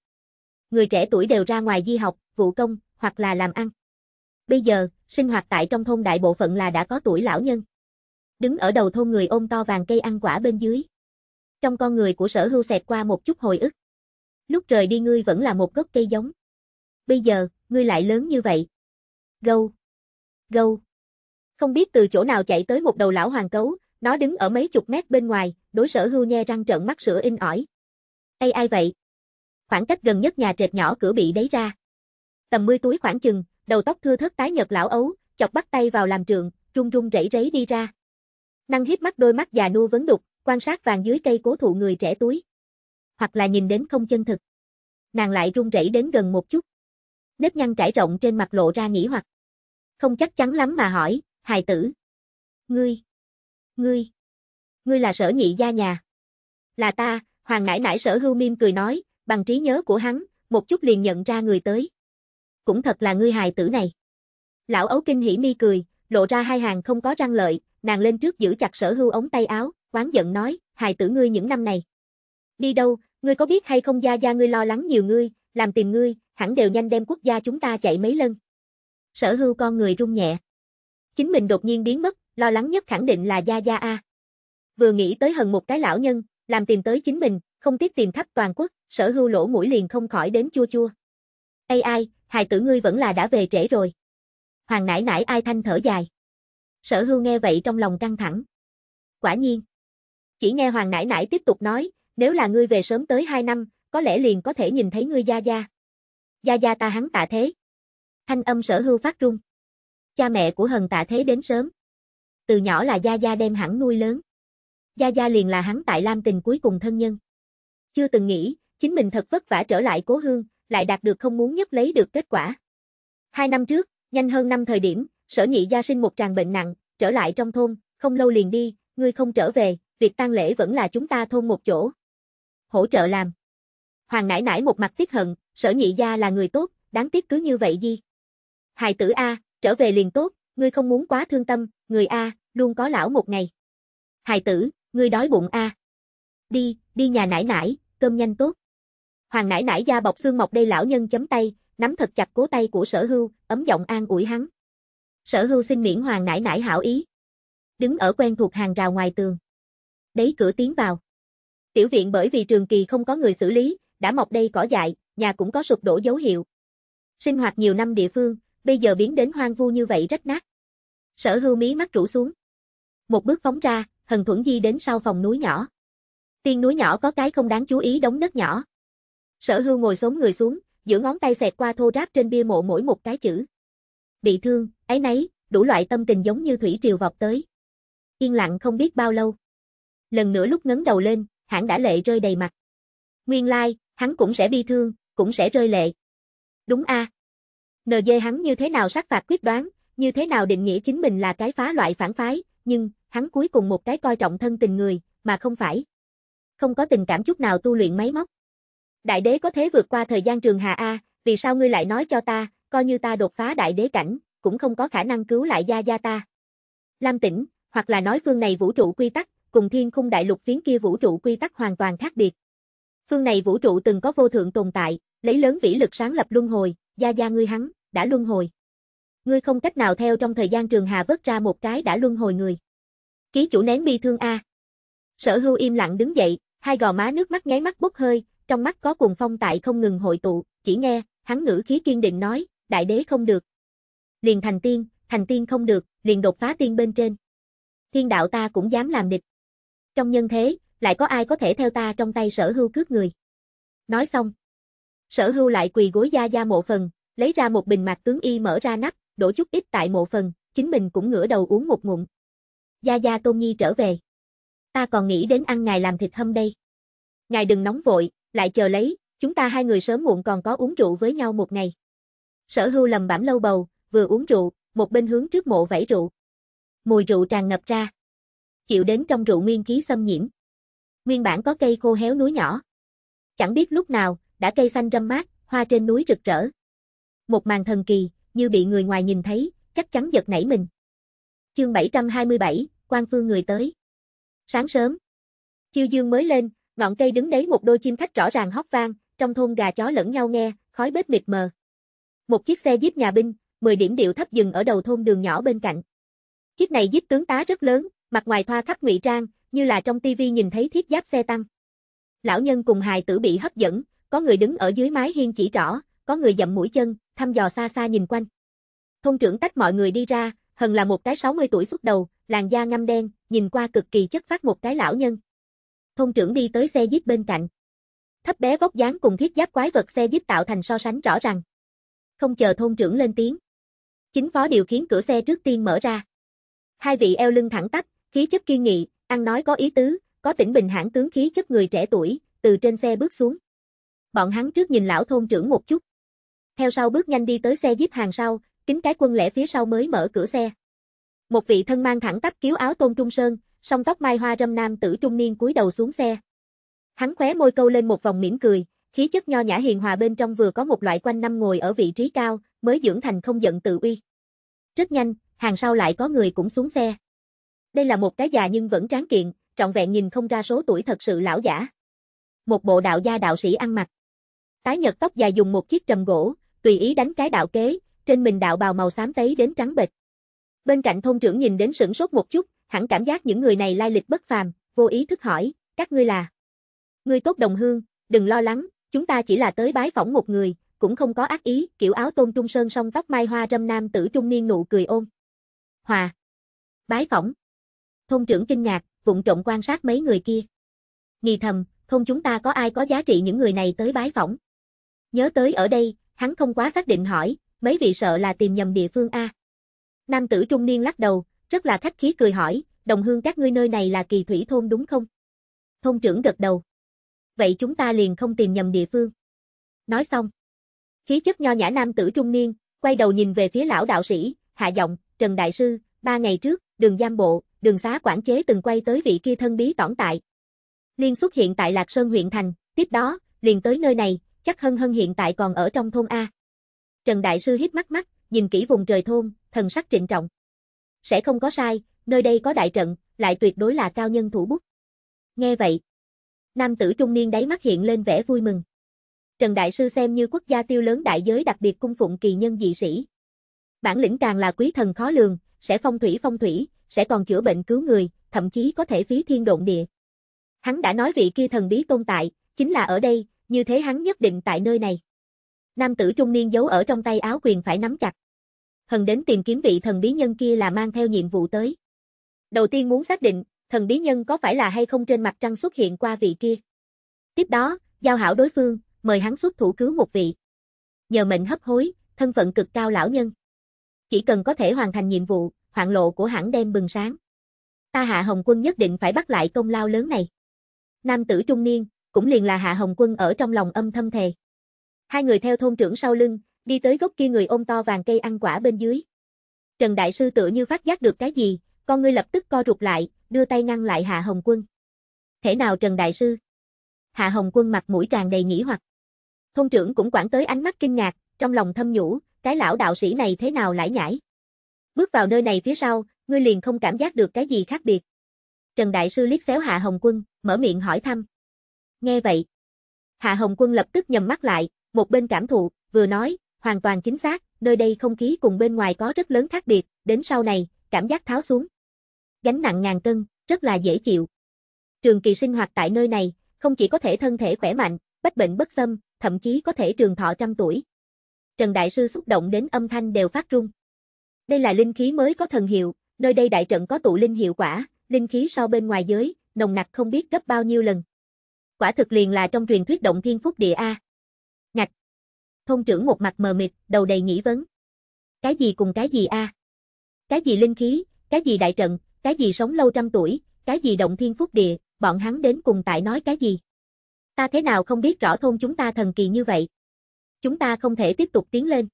Người trẻ tuổi đều ra ngoài di học, vụ công, hoặc là làm ăn. Bây giờ, sinh hoạt tại trong thôn đại bộ phận là đã có tuổi lão nhân. Đứng ở đầu thôn người ôm to vàng cây ăn quả bên dưới. Trong con người của sở hưu xẹt qua một chút hồi ức. Lúc trời đi ngươi vẫn là một gốc cây giống. Bây giờ, ngươi lại lớn như vậy. Gâu. Gâu. Không biết từ chỗ nào chạy tới một đầu lão hoàng cấu, nó đứng ở mấy chục mét bên ngoài, đối sở hưu nhe răng trợn mắt sữa in ỏi ai vậy? Khoảng cách gần nhất nhà trệt nhỏ cửa bị đấy ra. Tầm 10 túi khoảng chừng, đầu tóc thưa thớt tái nhợt lão ấu, chọc bắt tay vào làm trượng, run run rẩy rấy đi ra. Năng hiếp mắt đôi mắt già nua vấn đục, quan sát vàng dưới cây cố thụ người trẻ túi. Hoặc là nhìn đến không chân thực. Nàng lại run rẩy đến gần một chút. Nếp nhăn trải rộng trên mặt lộ ra nghĩ hoặc. Không chắc chắn lắm mà hỏi, hài tử. Ngươi. Ngươi. Ngươi là sở nhị gia nhà. Là ta, Hoàng nãi nãi sở hưu miêm cười nói, bằng trí nhớ của hắn, một chút liền nhận ra người tới. Cũng thật là ngươi hài tử này. Lão ấu kinh hỉ mi cười, lộ ra hai hàng không có răng lợi, nàng lên trước giữ chặt sở hưu ống tay áo, quán giận nói, hài tử ngươi những năm này. Đi đâu, ngươi có biết hay không gia gia ngươi lo lắng nhiều ngươi, làm tìm ngươi, hẳn đều nhanh đem quốc gia chúng ta chạy mấy lần. Sở hưu con người rung nhẹ. Chính mình đột nhiên biến mất, lo lắng nhất khẳng định là gia gia A. Vừa nghĩ tới hần một cái lão nhân, làm tìm tới chính mình, không tiếc tìm khắp toàn quốc, sở hưu lỗ mũi liền không khỏi đến chua chua. Ai ai, hài tử ngươi vẫn là đã về trễ rồi. Hoàng nãi nãi ai thanh thở dài. Sở hưu nghe vậy trong lòng căng thẳng. Quả nhiên. Chỉ nghe hoàng nãi nãi tiếp tục nói, nếu là ngươi về sớm tới 2 năm, có lẽ liền có thể nhìn thấy ngươi gia gia. Gia gia ta hắn tạ thế. Thanh âm sở hưu phát rung. Cha mẹ của hần tạ thế đến sớm. Từ nhỏ là gia gia đem hắn nuôi lớn. Gia Gia liền là hắn tại Lam Tình cuối cùng thân nhân. Chưa từng nghĩ, chính mình thật vất vả trở lại cố hương, lại đạt được không muốn nhất lấy được kết quả. Hai năm trước, nhanh hơn năm thời điểm, sở nhị gia sinh một tràng bệnh nặng, trở lại trong thôn, không lâu liền đi, ngươi không trở về, việc tang lễ vẫn là chúng ta thôn một chỗ. Hỗ trợ làm. Hoàng nãi nãi một mặt tiếc hận, sở nhị gia là người tốt, đáng tiếc cứ như vậy gì. Hài tử A, trở về liền tốt, ngươi không muốn quá thương tâm, người A, luôn có lão một ngày. Hài tử, Ngươi đói bụng a? À. Đi, đi nhà nải nải, cơm nhanh tốt. Hoàng nải nải da bọc xương mọc đây lão nhân chấm tay, nắm thật chặt cố tay của sở hưu, ấm giọng an ủi hắn. Sở hưu xin miễn hoàng nải nải hảo ý. Đứng ở quen thuộc hàng rào ngoài tường. Đấy cửa tiến vào. Tiểu viện bởi vì trường kỳ không có người xử lý, đã mọc đây cỏ dại, nhà cũng có sụp đổ dấu hiệu. Sinh hoạt nhiều năm địa phương, bây giờ biến đến hoang vu như vậy rách nát. Sở hưu mí mắt rủ xuống. Một bước phóng ra, Hần Thuẫn Di đến sau phòng núi nhỏ. Tiên núi nhỏ có cái không đáng chú ý đống đất nhỏ. Sở hưu ngồi sống người xuống, giữa ngón tay xẹt qua thô ráp trên bia mộ mỗi một cái chữ. Bị thương, ấy nấy, đủ loại tâm tình giống như thủy triều vọt tới. Yên lặng không biết bao lâu. Lần nữa lúc ngấn đầu lên, hãng đã lệ rơi đầy mặt. Nguyên lai, like, hắn cũng sẽ bi thương, cũng sẽ rơi lệ. Đúng a. À. NG hắn như thế nào sát phạt quyết đoán, như thế nào định nghĩa chính mình là cái phá loại phản phái, nhưng, hắn cuối cùng một cái coi trọng thân tình người, mà không phải. Không có tình cảm chút nào tu luyện máy móc. Đại đế có thế vượt qua thời gian trường hà A, vì sao ngươi lại nói cho ta, coi như ta đột phá đại đế cảnh, cũng không có khả năng cứu lại gia gia ta. Lam tỉnh, hoặc là nói phương này vũ trụ quy tắc, cùng thiên khung đại lục phiến kia vũ trụ quy tắc hoàn toàn khác biệt. Phương này vũ trụ từng có vô thượng tồn tại, lấy lớn vĩ lực sáng lập luân hồi, gia gia ngươi hắn, đã luân hồi. Ngươi không cách nào theo trong thời gian trường hà vớt ra một cái đã luân hồi người ký chủ nén bi thương a. Sở hưu im lặng đứng dậy, hai gò má nước mắt nháy mắt bốc hơi, trong mắt có cuồng phong tại không ngừng hội tụ, chỉ nghe, hắn ngữ khí kiên định nói, đại đế không được. Liền thành tiên, thành tiên không được, liền đột phá tiên bên trên. Thiên đạo ta cũng dám làm địch. Trong nhân thế, lại có ai có thể theo ta trong tay sở hưu cướp người. Nói xong. Sở hưu lại quỳ gối gia gia mộ phần, lấy ra một bình mạch tướng y mở ra nắp, đổ chút ít tại mộ phần, chính mình cũng ngửa đầu uống một ngụm, Gia Gia Tôn Nhi trở về. Ta còn nghĩ đến ăn ngài làm thịt hâm đây. Ngài đừng nóng vội, lại chờ lấy, chúng ta hai người sớm muộn còn có uống rượu với nhau một ngày. Sở hưu lầm bảm lâu bầu, vừa uống rượu, một bên hướng trước mộ vẫy rượu. Mùi rượu tràn ngập ra. Chịu đến trong rượu nguyên khí xâm nhiễm. Nguyên bản có cây khô héo núi nhỏ. Chẳng biết lúc nào, đã cây xanh râm mát, hoa trên núi rực rỡ. Một màn thần kỳ, như bị người ngoài nhìn thấy, chắc chắn giật nảy mình. Chương 727, quan phương người tới. Sáng sớm, chiêu dương mới lên, ngọn cây đứng đấy một đôi chim khách rõ ràng hót vang, trong thôn gà chó lẫn nhau nghe, khói bếp mịt mờ. Một chiếc xe jeep nhà binh, 10 điểm điệu thấp dừng ở đầu thôn đường nhỏ bên cạnh. Chiếc này jeep tướng tá rất lớn, mặt ngoài thoa khắp ngụy trang, như là trong tivi nhìn thấy thiết giáp xe tăng. Lão nhân cùng hài tử bị hấp dẫn, có người đứng ở dưới mái hiên chỉ rõ có người dậm mũi chân, thăm dò xa xa nhìn quanh. Thôn trưởng tách mọi người đi ra, hần là một cái 60 tuổi xuất đầu, làn da ngăm đen, nhìn qua cực kỳ chất phát một cái lão nhân. Thôn trưởng đi tới xe jeep bên cạnh. Thấp bé vóc dáng cùng thiết giáp quái vật xe jeep tạo thành so sánh rõ ràng. Không chờ thôn trưởng lên tiếng. Chính phó điều khiến cửa xe trước tiên mở ra. Hai vị eo lưng thẳng tắp, khí chất kiên nghị, ăn nói có ý tứ, có tỉnh bình hãn tướng khí chất người trẻ tuổi, từ trên xe bước xuống. Bọn hắn trước nhìn lão thôn trưởng một chút. Theo sau bước nhanh đi tới xe jeep hàng sau, kính cái quân lẻ phía sau mới mở cửa xe. Một vị thân mang thẳng tắp kiếu áo tôn trung sơn, song tóc mai hoa râm nam tử trung niên cúi đầu xuống xe. Hắn khóe môi câu lên một vòng mỉm cười, khí chất nho nhã hiền hòa bên trong vừa có một loại quanh năm ngồi ở vị trí cao, mới dưỡng thành không giận tự uy. Rất nhanh, hàng sau lại có người cũng xuống xe. Đây là một cái già nhưng vẫn tráng kiện, trọn vẹn nhìn không ra số tuổi thật sự lão giả. Một bộ đạo gia đạo sĩ ăn mặc. Tái nhật tóc dài dùng một chiếc trầm gỗ, tùy ý đánh cái đạo kế, trên mình đạo bào màu xám tấy đến trắng bệch. Bên cạnh thôn trưởng nhìn đến sửng sốt một chút, hẳn cảm giác những người này lai lịch bất phàm, vô ý thức hỏi, các ngươi là. Ngươi tốt đồng hương, đừng lo lắng, chúng ta chỉ là tới bái phỏng một người, cũng không có ác ý, kiểu áo tôn trung sơn song tóc mai hoa râm nam tử trung niên nụ cười ôm. Hòa. Bái phỏng. Thôn trưởng kinh ngạc, vụng trộm quan sát mấy người kia. Nghi thầm, thôn chúng ta có ai có giá trị những người này tới bái phỏng. Nhớ tới ở đây, hắn không quá xác định hỏi, mấy vị sợ là tìm nhầm địa phương A. Nam tử trung niên lắc đầu, rất là khách khí cười hỏi, đồng hương các ngươi nơi này là kỳ thủy thôn đúng không? Thôn trưởng gật đầu. Vậy chúng ta liền không tìm nhầm địa phương. Nói xong. Khí chất nho nhã nam tử trung niên, quay đầu nhìn về phía lão đạo sĩ, hạ giọng, Trần Đại Sư, ba ngày trước, đường giam bộ, đường xá quản chế từng quay tới vị kia thân bí tỏn tại. Liên xuất hiện tại Lạc Sơn huyện thành, tiếp đó, liền tới nơi này, chắc hân hân hiện tại còn ở trong thôn A. Trần Đại Sư hít mắt mắt, nhìn kỹ vùng trời thôn, thần sắc trịnh trọng. Sẽ không có sai, nơi đây có đại trận, lại tuyệt đối là cao nhân thủ bút. Nghe vậy, nam tử trung niên đáy mắt hiện lên vẻ vui mừng. Trần Đại Sư xem như quốc gia tiêu lớn đại giới đặc biệt cung phụng kỳ nhân dị sĩ. Bản lĩnh càng là quý thần khó lường, sẽ phong thủy phong thủy, sẽ còn chữa bệnh cứu người, thậm chí có thể phí thiên độn địa. Hắn đã nói vị kia thần bí tồn tại, chính là ở đây, như thế hắn nhất định tại nơi này. Nam tử trung niên giấu ở trong tay áo quyền phải nắm chặt thần đến tìm kiếm vị thần bí nhân kia là mang theo nhiệm vụ tới. Đầu tiên muốn xác định, thần bí nhân có phải là hay không trên mặt trăng xuất hiện qua vị kia. Tiếp đó, giao hảo đối phương, mời hắn xuất thủ cứu một vị. Nhờ mệnh hấp hối, thân phận cực cao lão nhân. Chỉ cần có thể hoàn thành nhiệm vụ, hoạn lộ của hãng đem bừng sáng. Ta Hạ Hồng Quân nhất định phải bắt lại công lao lớn này. Nam tử trung niên, cũng liền là Hạ Hồng Quân ở trong lòng âm thâm thề. Hai người theo thôn trưởng sau lưng, đi tới gốc kia người ôm to vàng cây ăn quả bên dưới. Trần Đại Sư tựa như phát giác được cái gì, con ngươi lập tức co rụt lại, đưa tay ngăn lại Hạ Hồng Quân. Thế nào Trần Đại Sư? Hạ Hồng Quân mặt mũi tràn đầy nghĩ hoặc. Thông trưởng cũng quản tới ánh mắt kinh ngạc, trong lòng thâm nhủ, cái lão đạo sĩ này thế nào lãi nhãi. Bước vào nơi này phía sau, ngươi liền không cảm giác được cái gì khác biệt. Trần Đại Sư liếc xéo Hạ Hồng Quân, mở miệng hỏi thăm. Nghe vậy. Hạ Hồng Quân lập tức nhầm mắt lại, một bên cảm thụ, vừa nói, hoàn toàn chính xác, nơi đây không khí cùng bên ngoài có rất lớn khác biệt, đến sau này, cảm giác tháo xuống. Gánh nặng ngàn cân, rất là dễ chịu. Trường kỳ sinh hoạt tại nơi này, không chỉ có thể thân thể khỏe mạnh, bách bệnh bất xâm, thậm chí có thể trường thọ trăm tuổi. Trần Đại Sư xúc động đến âm thanh đều phát rung. Đây là linh khí mới có thần hiệu, nơi đây đại trận có tụ linh hiệu quả, linh khí so bên ngoài giới, nồng nặc không biết gấp bao nhiêu lần. Quả thực liền là trong truyền thuyết động thiên phúc địa A thôn trưởng một mặt mờ mịt, đầu đầy nghĩ vấn. Cái gì cùng cái gì a? À? Cái gì linh khí, cái gì đại trận, cái gì sống lâu trăm tuổi, cái gì động thiên phúc địa, bọn hắn đến cùng tại nói cái gì? Ta thế nào không biết rõ thôn chúng ta thần kỳ như vậy? Chúng ta không thể tiếp tục tiến lên.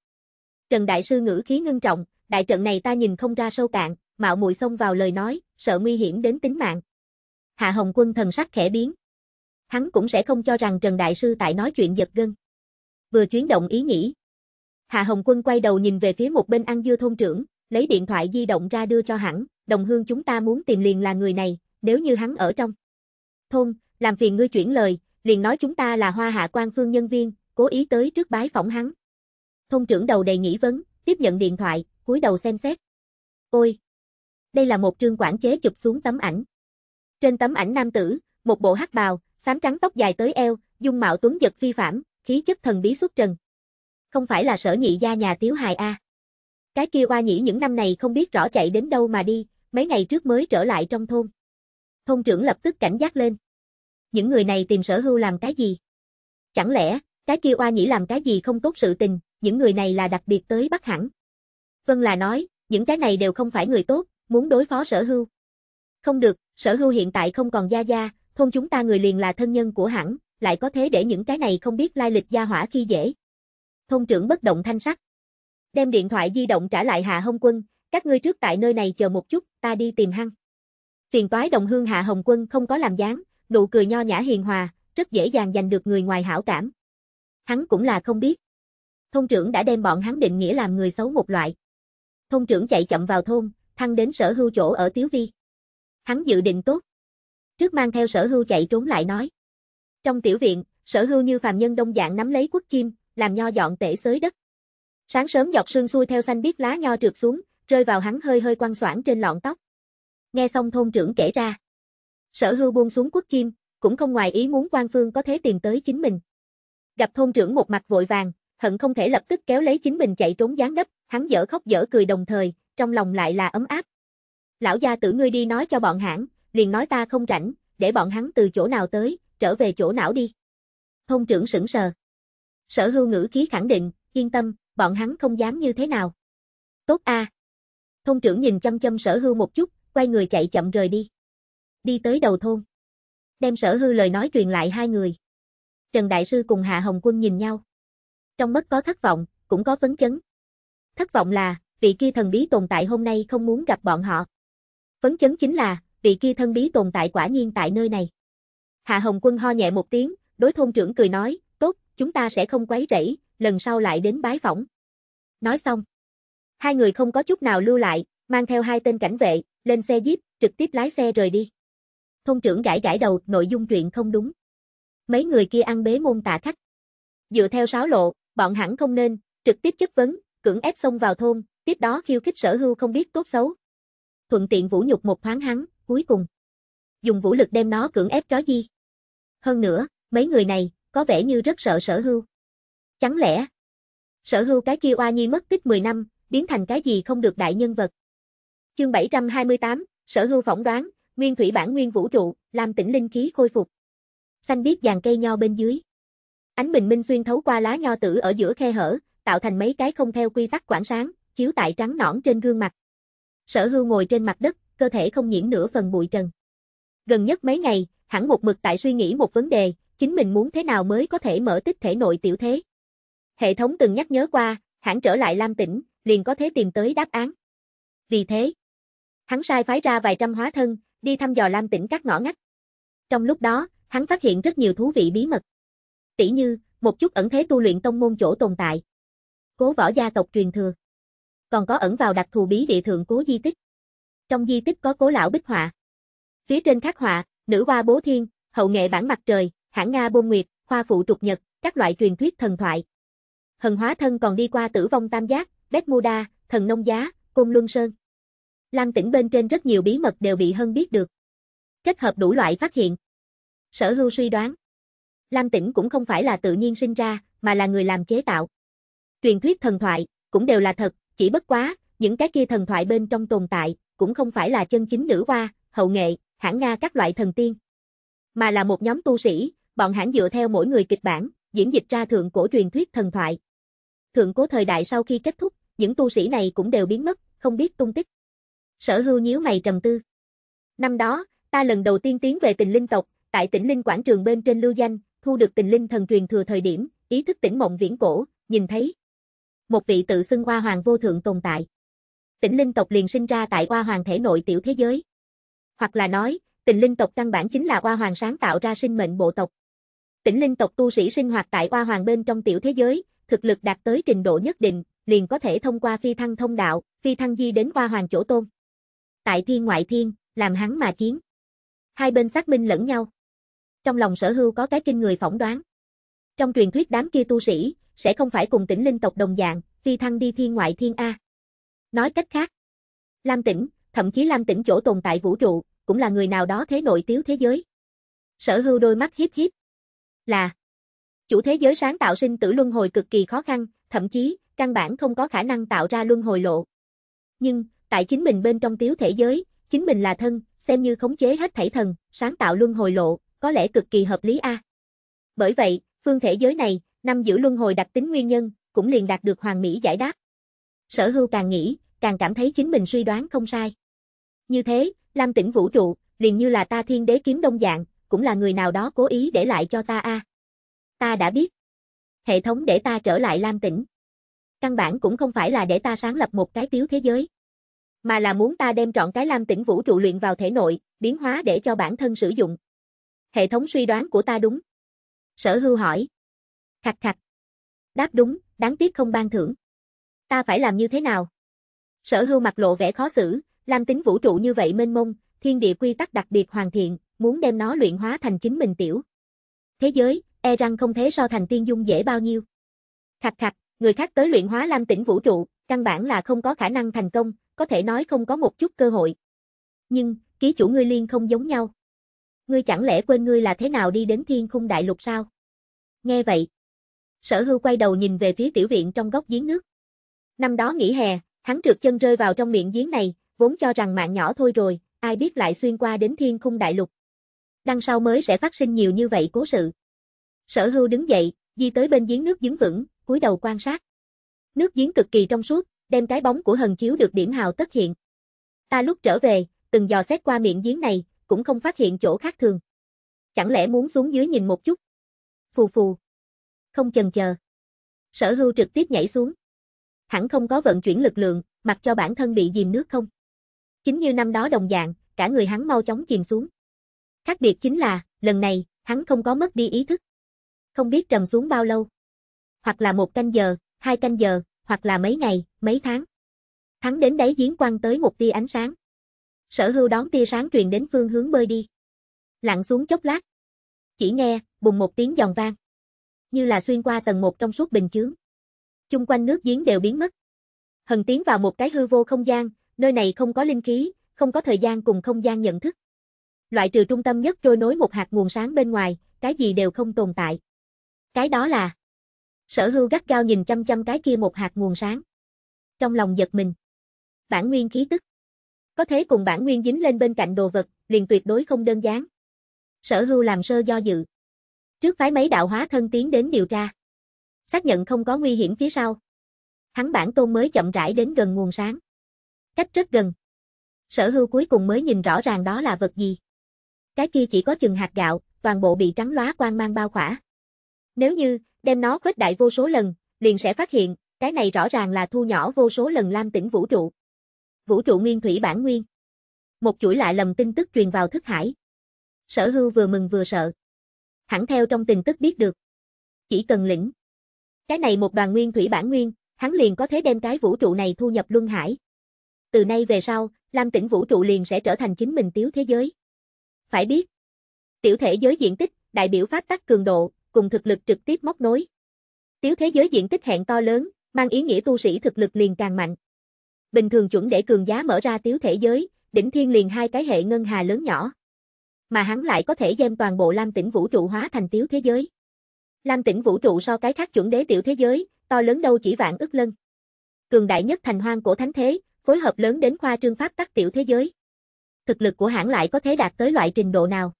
Trần Đại Sư ngữ khí ngưng trọng, đại trận này ta nhìn không ra sâu cạn, mạo muội xông vào lời nói, sợ nguy hiểm đến tính mạng. Hạ Hồng Quân thần sắc khẽ biến. Hắn cũng sẽ không cho rằng Trần Đại Sư tại nói chuyện giật gân vừa chuyển động ý nghĩ. Hạ Hồng Quân quay đầu nhìn về phía một bên ăn dưa thôn trưởng, lấy điện thoại di động ra đưa cho hắn, đồng hương chúng ta muốn tìm liền là người này, nếu như hắn ở trong. Thôn, làm phiền ngươi chuyển lời, liền nói chúng ta là hoa hạ quan phương nhân viên, cố ý tới trước bái phỏng hắn. Thôn trưởng đầu đầy nghĩ vấn, tiếp nhận điện thoại, cúi đầu xem xét. Ôi! Đây là một trương quản chế chụp xuống tấm ảnh. Trên tấm ảnh nam tử, một bộ hắc bào, xám trắng tóc dài tới eo, dung mạo tuấn giật phi phạm, khí chất thần bí xuất trần. Không phải là sở nhị gia nhà Tiếu Hài A. Cái kia oa nhĩ những năm này không biết rõ chạy đến đâu mà đi, mấy ngày trước mới trở lại trong thôn. Thôn trưởng lập tức cảnh giác lên. Những người này tìm sở hưu làm cái gì? Chẳng lẽ, cái kia oa nhĩ làm cái gì không tốt sự tình, những người này là đặc biệt tới bắt hẳn. Vân là nói, những cái này đều không phải người tốt, muốn đối phó sở hưu. Không được, sở hưu hiện tại không còn gia gia, thôn chúng ta người liền là thân nhân của hẳn, lại có thế để những cái này không biết lai lịch gia hỏa khi dễ. Thông trưởng bất động thanh sắc. Đem điện thoại di động trả lại Hạ Hồng Quân, các ngươi trước tại nơi này chờ một chút, ta đi tìm hăng. Phiền toái đồng hương Hạ Hồng Quân không có làm dáng, nụ cười nho nhã hiền hòa, rất dễ dàng giành được người ngoài hảo cảm. Hắn cũng là không biết. Thông trưởng đã đem bọn hắn định nghĩa làm người xấu một loại. Thông trưởng chạy chậm vào thôn, thăng đến sở hưu chỗ ở Tiếu Vi. Hắn dự định tốt. Trước mang theo sở hưu chạy trốn lại nói. Trong tiểu viện, sở hưu như phàm nhân đông dạng nắm lấy quốc chim, làm nho dọn tể xới đất. Sáng sớm dọc sương xuôi theo xanh biết lá nho trượt xuống, rơi vào hắn hơi hơi quăng xoảng trên lọn tóc. Nghe xong thôn trưởng kể ra. Sở hưu buông xuống quốc chim, cũng không ngoài ý muốn quan phương có thể tìm tới chính mình. Gặp thôn trưởng một mặt vội vàng, hận không thể lập tức kéo lấy chính mình chạy trốn gián đấp, hắn dở khóc dở cười đồng thời, trong lòng lại là ấm áp. Lão gia tử ngươi đi nói cho bọn hãng, liền nói ta không rảnh, để bọn hắn từ chỗ nào tới, trở về chỗ não đi. Thông trưởng sững sờ. Sở hưu ngữ khí khẳng định, yên tâm, bọn hắn không dám như thế nào. Tốt a. Thông trưởng nhìn chăm chăm sở hưu một chút, quay người chạy chậm rời đi. Đi tới đầu thôn. Đem sở hưu lời nói truyền lại hai người. Trần Đại Sư cùng Hạ Hồng Quân nhìn nhau. Trong mắt có thất vọng, cũng có phấn chấn. Thất vọng là, vị kia thần bí tồn tại hôm nay không muốn gặp bọn họ. Phấn chấn chính là, vị kia thần bí tồn tại quả nhiên tại nơi này. Hạ Hồng Quân ho nhẹ một tiếng, đối thôn trưởng cười nói, tốt, chúng ta sẽ không quấy rẫy, lần sau lại đến bái phỏng. Nói xong. Hai người không có chút nào lưu lại, mang theo hai tên cảnh vệ, lên xe jeep, trực tiếp lái xe rời đi. Thôn trưởng gãi gãi đầu, nội dung chuyện không đúng. Mấy người kia ăn bế môn tạ khách. Dựa theo sáo lộ, bọn hẳn không nên, trực tiếp chất vấn, cưỡng ép xông vào thôn, tiếp đó khiêu khích sở hưu không biết tốt xấu. Thuận tiện vũ nhục một thoáng hắn, cuối cùng dùng vũ lực đem nó cưỡng ép trói di. Hơn nữa, mấy người này, có vẻ như rất sợ sở hưu. Chẳng lẽ, sở hưu cái kia oa nhi mất tích 10 năm, biến thành cái gì không được đại nhân vật. Chương 728, sở hưu phỏng đoán, nguyên thủy bản nguyên vũ trụ, làm tỉnh linh khí khôi phục. Xanh biết dàn cây nho bên dưới. Ánh bình minh xuyên thấu qua lá nho tử ở giữa khe hở, tạo thành mấy cái không theo quy tắc quảng sáng, chiếu tại trắng nõn trên gương mặt. Sở hưu ngồi trên mặt đất, cơ thể không nhiễm nửa phần bụi trần. Gần nhất mấy ngày, hẳn một mực tại suy nghĩ một vấn đề, chính mình muốn thế nào mới có thể mở tích thể nội tiểu thế. Hệ thống từng nhắc nhớ qua, hẳn trở lại Lam tỉnh, liền có thể tìm tới đáp án. Vì thế, hắn sai phái ra vài trăm hóa thân, đi thăm dò Lam tỉnh các ngõ ngách. Trong lúc đó, hắn phát hiện rất nhiều thú vị bí mật. Tỷ như, một chút ẩn thế tu luyện tông môn chỗ tồn tại. Cố võ gia tộc truyền thừa. Còn có ẩn vào đặc thù bí địa thượng cố di tích. Trong di tích có cố lão bích họa. Phía trên khắc họa, nữ hoa bố thiên, hậu nghệ bản mặt trời, hãn Nga bôn nguyệt, hoa phụ trục nhật, các loại truyền thuyết thần thoại. Hần hóa thân còn đi qua tử vong tam giác, Bermuda, thần nông giá, Côn Luân Sơn. Lam tỉnh bên trên rất nhiều bí mật đều bị Hân biết được. Kết hợp đủ loại phát hiện. Sở hưu suy đoán. Lam tỉnh cũng không phải là tự nhiên sinh ra, mà là người làm chế tạo. Truyền thuyết thần thoại, cũng đều là thật, chỉ bất quá, những cái kia thần thoại bên trong tồn tại, cũng không phải là chân chính nữ hoa, hậu nghệ, hãng Nga các loại thần tiên. Mà là một nhóm tu sĩ, bọn hãng dựa theo mỗi người kịch bản, diễn dịch ra thượng cổ truyền thuyết thần thoại. Thượng cổ thời đại sau khi kết thúc, những tu sĩ này cũng đều biến mất, không biết tung tích. Sở hưu nhíu mày trầm tư. Năm đó, ta lần đầu tiên tiến về tình linh tộc, tại tỉnh linh quảng trường bên trên lưu danh, thu được tình linh thần truyền thừa thời điểm, ý thức tỉnh mộng viễn cổ, nhìn thấy. Một vị tự xưng hoa hoàng vô thượng tồn tại. Tỉnh linh tộc liền sinh ra tại hoa hoàng thể nội tiểu thế giới hoặc là nói, tình linh tộc căn bản chính là oa hoàng sáng tạo ra sinh mệnh bộ tộc. Tỉnh linh tộc tu sĩ sinh hoạt tại oa hoàng bên trong tiểu thế giới, thực lực đạt tới trình độ nhất định, liền có thể thông qua phi thăng thông đạo, phi thăng di đến oa hoàng chỗ tôn. Tại thiên ngoại thiên, làm hắn mà chiến. Hai bên xác minh lẫn nhau. Trong lòng sở hưu có cái kinh người phỏng đoán. Trong truyền thuyết đám kia tu sĩ, sẽ không phải cùng tỉnh linh tộc đồng dạng, phi thăng đi thiên ngoại thiên A. Nói cách khác, Lam tỉnh, thậm chí Lam tỉnh chỗ tồn tại vũ trụ, cũng là người nào đó thế nội tiếu thế giới. Sở hưu đôi mắt hiếp hiếp. Là chủ thế giới sáng tạo sinh tử luân hồi cực kỳ khó khăn, thậm chí, căn bản không có khả năng tạo ra luân hồi lộ. Nhưng, tại chính mình bên trong tiếu thể giới, chính mình là thân, xem như khống chế hết thảy thần, sáng tạo luân hồi lộ, có lẽ cực kỳ hợp lý a. Bởi vậy, phương thể giới này, năm giữ luân hồi đặc tính nguyên nhân, cũng liền đạt được hoàng mỹ giải đáp. Sở hưu càng nghĩ, càng cảm thấy chính mình suy đoán không sai. Như thế, Lam tỉnh vũ trụ, liền như là ta thiên đế kiếm đông dạng, cũng là người nào đó cố ý để lại cho ta a. Ta đã biết. Hệ thống để ta trở lại Lam tỉnh Căn bản cũng không phải là để ta sáng lập một cái tiếu thế giới. Mà là muốn ta đem trọn cái Lam tỉnh vũ trụ luyện vào thể nội, biến hóa để cho bản thân sử dụng. Hệ thống suy đoán của ta đúng. Sở hưu hỏi. Khạch khạch. Đáp đúng, đáng tiếc không ban thưởng. Ta phải làm như thế nào? Sở hưu mặt lộ vẻ khó xử, Lam tính vũ trụ như vậy mênh mông, thiên địa quy tắc đặc biệt hoàn thiện, muốn đem nó luyện hóa thành chính mình tiểu. Thế giới, e rằng không thế so thành tiên dung dễ bao nhiêu. Khạch khạch, người khác tới luyện hóa Lam tỉnh vũ trụ, căn bản là không có khả năng thành công, có thể nói không có một chút cơ hội. Nhưng, ký chủ ngươi liên không giống nhau. Ngươi chẳng lẽ quên ngươi là thế nào đi đến thiên khung đại lục sao? Nghe vậy. Sở hưu quay đầu nhìn về phía tiểu viện trong góc giếng nước. Năm đó nghỉ hè, hắn trượt chân rơi vào trong miệng giếng này, vốn cho rằng mạng nhỏ thôi rồi, ai biết lại xuyên qua đến thiên khung đại lục. Đằng sau mới sẽ phát sinh nhiều như vậy cố sự. Sở hưu đứng dậy, di tới bên giếng nước giếng vững, cúi đầu quan sát. Nước giếng cực kỳ trong suốt, đem cái bóng của hần chiếu được điểm hào tất hiện. Ta lúc trở về, từng dò xét qua miệng giếng này, cũng không phát hiện chỗ khác thường. Chẳng lẽ muốn xuống dưới nhìn một chút? Phù phù. Không chần chờ. Sở hưu trực tiếp nhảy xuống. Hẳn không có vận chuyển lực lượng, mặc cho bản thân bị dìm nước không? Chính như năm đó đồng dạng, cả người hắn mau chóng chìm xuống. Khác biệt chính là, lần này, hắn không có mất đi ý thức. Không biết trầm xuống bao lâu. Hoặc là một canh giờ, hai canh giờ, hoặc là mấy ngày, mấy tháng. Hắn đến đáy giếng quăng tới một tia ánh sáng. Sở hưu đón tia sáng truyền đến phương hướng bơi đi. Lặn xuống chốc lát. Chỉ nghe, bùng một tiếng giòn vang. Như là xuyên qua tầng một trong suốt bình chướng. Chung quanh nước giếng đều biến mất. Hần tiến vào một cái hư vô không gian, nơi này không có linh khí, không có thời gian cùng không gian nhận thức. Loại trừ trung tâm nhất trôi nối một hạt nguồn sáng bên ngoài, cái gì đều không tồn tại. Cái đó là Sở hưu gắt gao nhìn chăm chăm cái kia một hạt nguồn sáng. Trong lòng giật mình. Bản nguyên khí tức. Có thế cùng bản nguyên dính lên bên cạnh đồ vật, liền tuyệt đối không đơn giản. Sở hưu làm sơ do dự. Trước phái mấy đạo hóa thân tiến đến điều tra. Xác nhận không có nguy hiểm phía sau. Hắn bản tôn mới chậm rãi đến gần nguồn sáng cách rất gần. Sở hưu cuối cùng mới nhìn rõ ràng đó là vật gì. Cái kia chỉ có chừng hạt gạo, toàn bộ bị trắng lóa quang mang bao khỏa. Nếu như, đem nó khuếch đại vô số lần, liền sẽ phát hiện, cái này rõ ràng là thu nhỏ vô số lần lam tỉnh vũ trụ. Vũ trụ nguyên thủy bản nguyên. Một chuỗi lại lầm tin tức truyền vào thức hải. Sở hưu vừa mừng vừa sợ. Hẳn theo trong tin tức biết được. Chỉ cần lĩnh. Cái này một đoàn nguyên thủy bản nguyên, hắn liền có thể đem cái vũ trụ này thu nhập luân hải từ nay về sau, Lam tỉnh vũ trụ liền sẽ trở thành chính mình tiểu thế giới. Phải biết, tiểu thể giới diện tích, đại biểu pháp tắc cường độ, cùng thực lực trực tiếp móc nối. tiểu thế giới diện tích hẹn to lớn, mang ý nghĩa tu sĩ thực lực liền càng mạnh. Bình thường chuẩn để cường giá mở ra tiểu thế giới, đỉnh thiên liền hai cái hệ ngân hà lớn nhỏ. Mà hắn lại có thể đem toàn bộ Lam tỉnh vũ trụ hóa thành tiểu thế giới. Lam tỉnh vũ trụ so cái khác chuẩn đế tiểu thế giới, to lớn đâu chỉ vạn ức lân. Cường đại nhất thành hoang cổ thánh thế, phối hợp lớn đến khoa trương pháp tắc tiểu thế giới. Thực lực của hãng lại có thể đạt tới loại trình độ nào?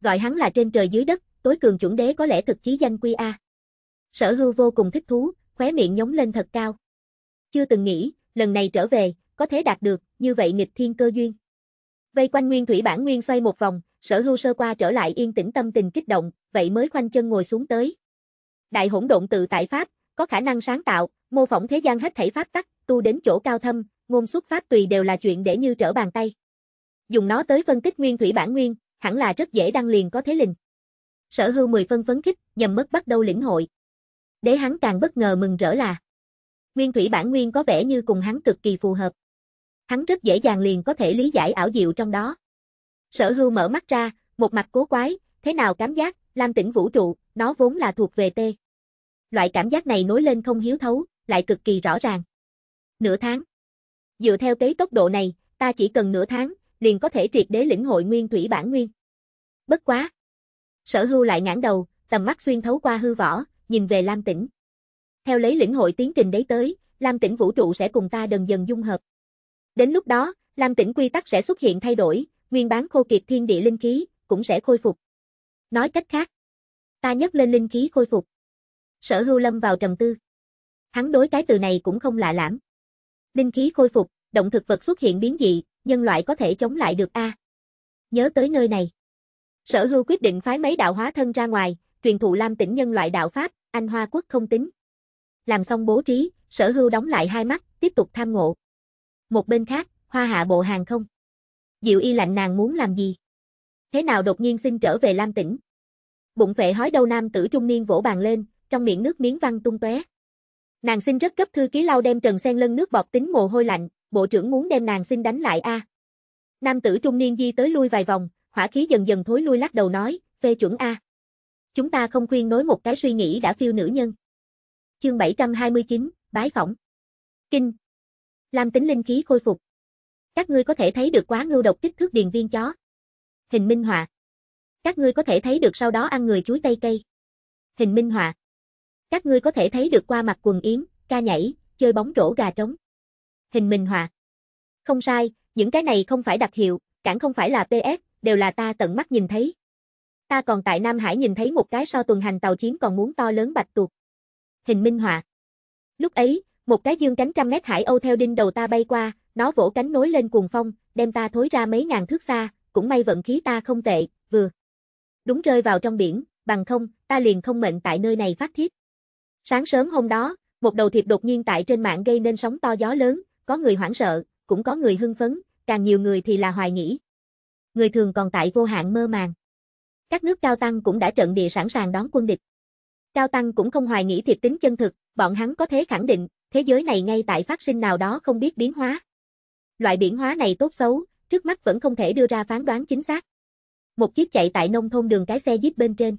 Gọi hắn là trên trời dưới đất, tối cường chuẩn đế có lẽ thực chí danh quy a. Sở Hưu vô cùng thích thú, khóe miệng nhống lên thật cao. Chưa từng nghĩ, lần này trở về, có thể đạt được, như vậy nghịch thiên cơ duyên. Vây quanh nguyên thủy bản nguyên xoay một vòng, sở hưu sơ qua trở lại yên tĩnh tâm tình kích động, vậy mới khoanh chân ngồi xuống tới. Đại hỗn độn tự tại Pháp, có khả năng sáng tạo, mô phỏng thế gian hết thảy Pháp tắc, tu đến chỗ cao thâm, ngôn xuất phát tùy đều là chuyện để như trở bàn tay. Dùng nó tới phân tích nguyên thủy bản nguyên, hẳn là rất dễ đăng liền có thế lình. Sở hư mười phân phấn khích, nhầm mất bắt đầu lĩnh hội. Đế hắn càng bất ngờ mừng rỡ là. Nguyên thủy bản nguyên có vẻ như cùng hắn cực kỳ phù hợp. Hắn rất dễ dàng liền có thể lý giải ảo diệu trong đó. Sở hư mở mắt ra, một mặt cố quái, thế nào cảm giác, Lam tỉnh vũ trụ, nó vốn là thuộc về T. Loại cảm giác này nối lên không hiếu thấu, lại cực kỳ rõ ràng. Nửa tháng dựa theo kế tốc độ này, ta chỉ cần nửa tháng, liền có thể triệt đế lĩnh hội nguyên thủy bản nguyên. Bất quá. Sở hưu lại ngãn đầu, tầm mắt xuyên thấu qua hư võ, nhìn về Lam Tĩnh. Theo lấy lĩnh hội tiến trình đấy tới, Lam Tĩnh vũ trụ sẽ cùng ta dần dần dung hợp. Đến lúc đó, Lam Tĩnh quy tắc sẽ xuất hiện thay đổi, nguyên bán khô kiệt thiên địa linh khí, cũng sẽ khôi phục. Nói cách khác, ta nhấc lên linh khí khôi phục. Sở hưu lâm vào trầm tư. Hắn đối cái từ này cũng không lạ lãm. Linh khí khôi phục, động thực vật xuất hiện biến dị, nhân loại có thể chống lại được a. À? Nhớ tới nơi này. Sở hưu quyết định phái mấy đạo hóa thân ra ngoài, truyền thụ Lam tỉnh nhân loại đạo Pháp, anh Hoa quốc không tính. Làm xong bố trí, sở hưu đóng lại hai mắt, tiếp tục tham ngộ. Một bên khác, hoa hạ bộ hàng không. Diệu y lạnh nàng muốn làm gì? Thế nào đột nhiên xin trở về Lam tỉnh? Bụng phệ hói đầu nam tử trung niên vỗ bàn lên, trong miệng nước miếng văng tung tóe. Nàng xin rất cấp thư ký lau đem Trần Sen lân nước bọt tính mồ hôi lạnh, bộ trưởng muốn đem nàng xin đánh lại a. Nam tử trung niên di tới lui vài vòng, hỏa khí dần dần thối lui lắc đầu nói, phê chuẩn a. Chúng ta không khuyên nối một cái suy nghĩ đã phiêu nữ nhân. Chương 729, bái phỏng. Kinh. Lam tính linh khí khôi phục. Các ngươi có thể thấy được quá ngưu độc kích thước điền viên chó. Hình minh họa. Các ngươi có thể thấy được sau đó ăn người chuối tây cây. Hình minh họa. Các ngươi có thể thấy được qua mặt quần yếm, ca nhảy, chơi bóng rổ gà trống. Hình minh họa. Không sai, những cái này không phải đặc hiệu, cản không phải là PS, đều là ta tận mắt nhìn thấy. Ta còn tại Nam Hải nhìn thấy một cái so tuần hành tàu chiến còn muốn to lớn bạch tuộc. Hình minh họa. Lúc ấy, một cái dương cánh trăm mét hải âu theo đinh đầu ta bay qua, nó vỗ cánh nối lên cuồng phong, đem ta thối ra mấy ngàn thước xa, cũng may vận khí ta không tệ, vừa. Đúng rơi vào trong biển, bằng không, ta liền không mệnh tại nơi này phát thiết. Sáng sớm hôm đó, một đầu thiệp đột nhiên tại trên mạng gây nên sóng to gió lớn, có người hoảng sợ, cũng có người hưng phấn, càng nhiều người thì là hoài nghĩ. Người thường còn tại vô hạn mơ màng. Các nước cao tăng cũng đã trận địa sẵn sàng đón quân địch. Cao tăng cũng không hoài nghĩ thiệp tính chân thực, bọn hắn có thể khẳng định, thế giới này ngay tại phát sinh nào đó không biết biến hóa. Loại biến hóa này tốt xấu, trước mắt vẫn không thể đưa ra phán đoán chính xác. Một chiếc chạy tại nông thôn đường cái xe jeep bên trên.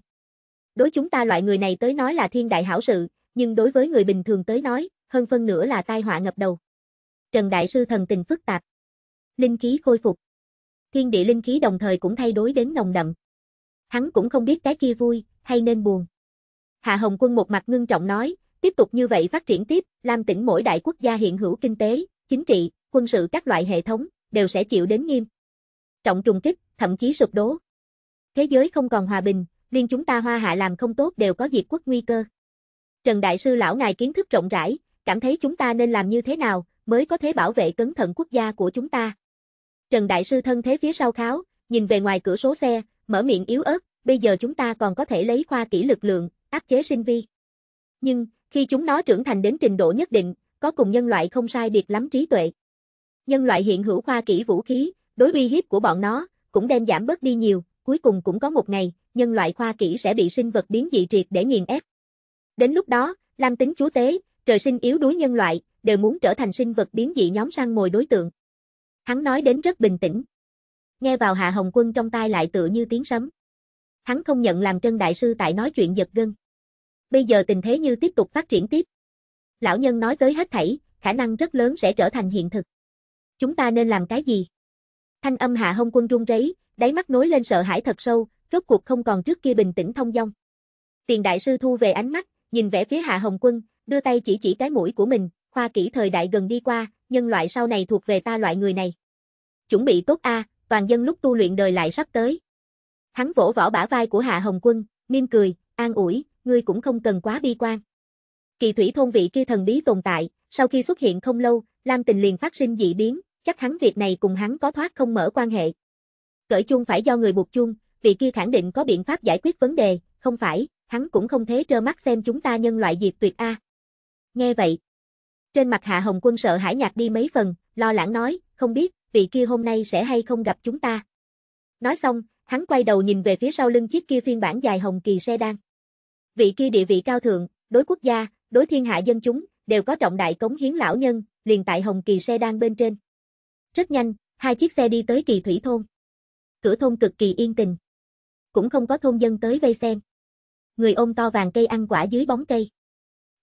Đối chúng ta loại người này tới nói là thiên đại hảo sự, nhưng đối với người bình thường tới nói, hơn phân nửa là tai họa ngập đầu. Trần Đại Sư thần tình phức tạp. Linh khí khôi phục. Thiên địa linh khí đồng thời cũng thay đổi đến nồng đậm. Hắn cũng không biết cái kia vui, hay nên buồn. Hạ Hồng Quân một mặt ngưng trọng nói, tiếp tục như vậy phát triển tiếp, làm tỉnh mỗi đại quốc gia hiện hữu kinh tế, chính trị, quân sự các loại hệ thống, đều sẽ chịu đến nghiêm. Trọng trùng kích, thậm chí sụp đổ. Thế giới không còn hòa bình, liên chúng ta hoa hạ làm không tốt đều có diệt quốc nguy cơ. Trần Đại Sư Lão Ngài kiến thức rộng rãi, cảm thấy chúng ta nên làm như thế nào mới có thể bảo vệ cẩn thận quốc gia của chúng ta. Trần Đại Sư thân thế phía sau kháo, nhìn về ngoài cửa số xe, mở miệng yếu ớt, bây giờ chúng ta còn có thể lấy khoa kỹ lực lượng, áp chế sinh vi. Nhưng, khi chúng nó trưởng thành đến trình độ nhất định, có cùng nhân loại không sai biệt lắm trí tuệ. Nhân loại hiện hữu khoa kỹ vũ khí, đối uy hiếp của bọn nó, cũng đem giảm bớt đi nhiều, cuối cùng cũng có một ngày, nhân loại khoa kỹ sẽ bị sinh vật biến dị triệt để nghiền ép. Đến lúc đó, Lam tính chúa tế, trời sinh yếu đuối nhân loại, đều muốn trở thành sinh vật biến dị nhóm săn mồi đối tượng. Hắn nói đến rất bình tĩnh. Nghe vào Hạ Hồng Quân trong tai lại tựa như tiếng sấm. Hắn không nhận làm Trân Đại Sư tại nói chuyện giật gân. Bây giờ tình thế như tiếp tục phát triển tiếp. Lão nhân nói tới hết thảy, khả năng rất lớn sẽ trở thành hiện thực. Chúng ta nên làm cái gì? Thanh âm Hạ Hồng Quân run rẩy, đáy mắt nối lên sợ hãi thật sâu, rốt cuộc không còn trước kia bình tĩnh thông dong. Tiền đại sư thu về ánh mắt, Nhìn vẻ phía Hạ Hồng Quân, đưa tay chỉ chỉ cái mũi của mình, khoa kỹ thời đại gần đi qua, nhân loại sau này thuộc về ta loại người này. Chuẩn bị tốt a, toàn dân lúc tu luyện đời lại sắp tới. Hắn vỗ vỏ bả vai của Hạ Hồng Quân, mỉm cười, an ủi, ngươi cũng không cần quá bi quan. Kỳ thủy thôn vị kia thần bí tồn tại, sau khi xuất hiện không lâu, Lam Tình liền phát sinh dị biến, chắc hắn việc này cùng hắn có thoát không mở quan hệ. Cởi chuông phải do người buộc chuông, vị kia khẳng định có biện pháp giải quyết vấn đề, không phải, hắn cũng không thế trơ mắt xem chúng ta nhân loại diệt tuyệt a. Nghe vậy, trên mặt Hạ Hồng Quân sợ hãi nhạt đi mấy phần, lo lắng nói, không biết, vị kia hôm nay sẽ hay không gặp chúng ta. Nói xong, hắn quay đầu nhìn về phía sau lưng chiếc kia phiên bản dài hồng kỳ xe đan. Vị kia địa vị cao thượng, đối quốc gia, đối thiên hạ dân chúng, đều có trọng đại cống hiến lão nhân, liền tại hồng kỳ xe đan bên trên. Rất nhanh, hai chiếc xe đi tới kỳ thủy thôn. Cửa thôn cực kỳ yên tình. Cũng không có thôn dân tới vây xem người ôm to vàng cây ăn quả dưới bóng cây.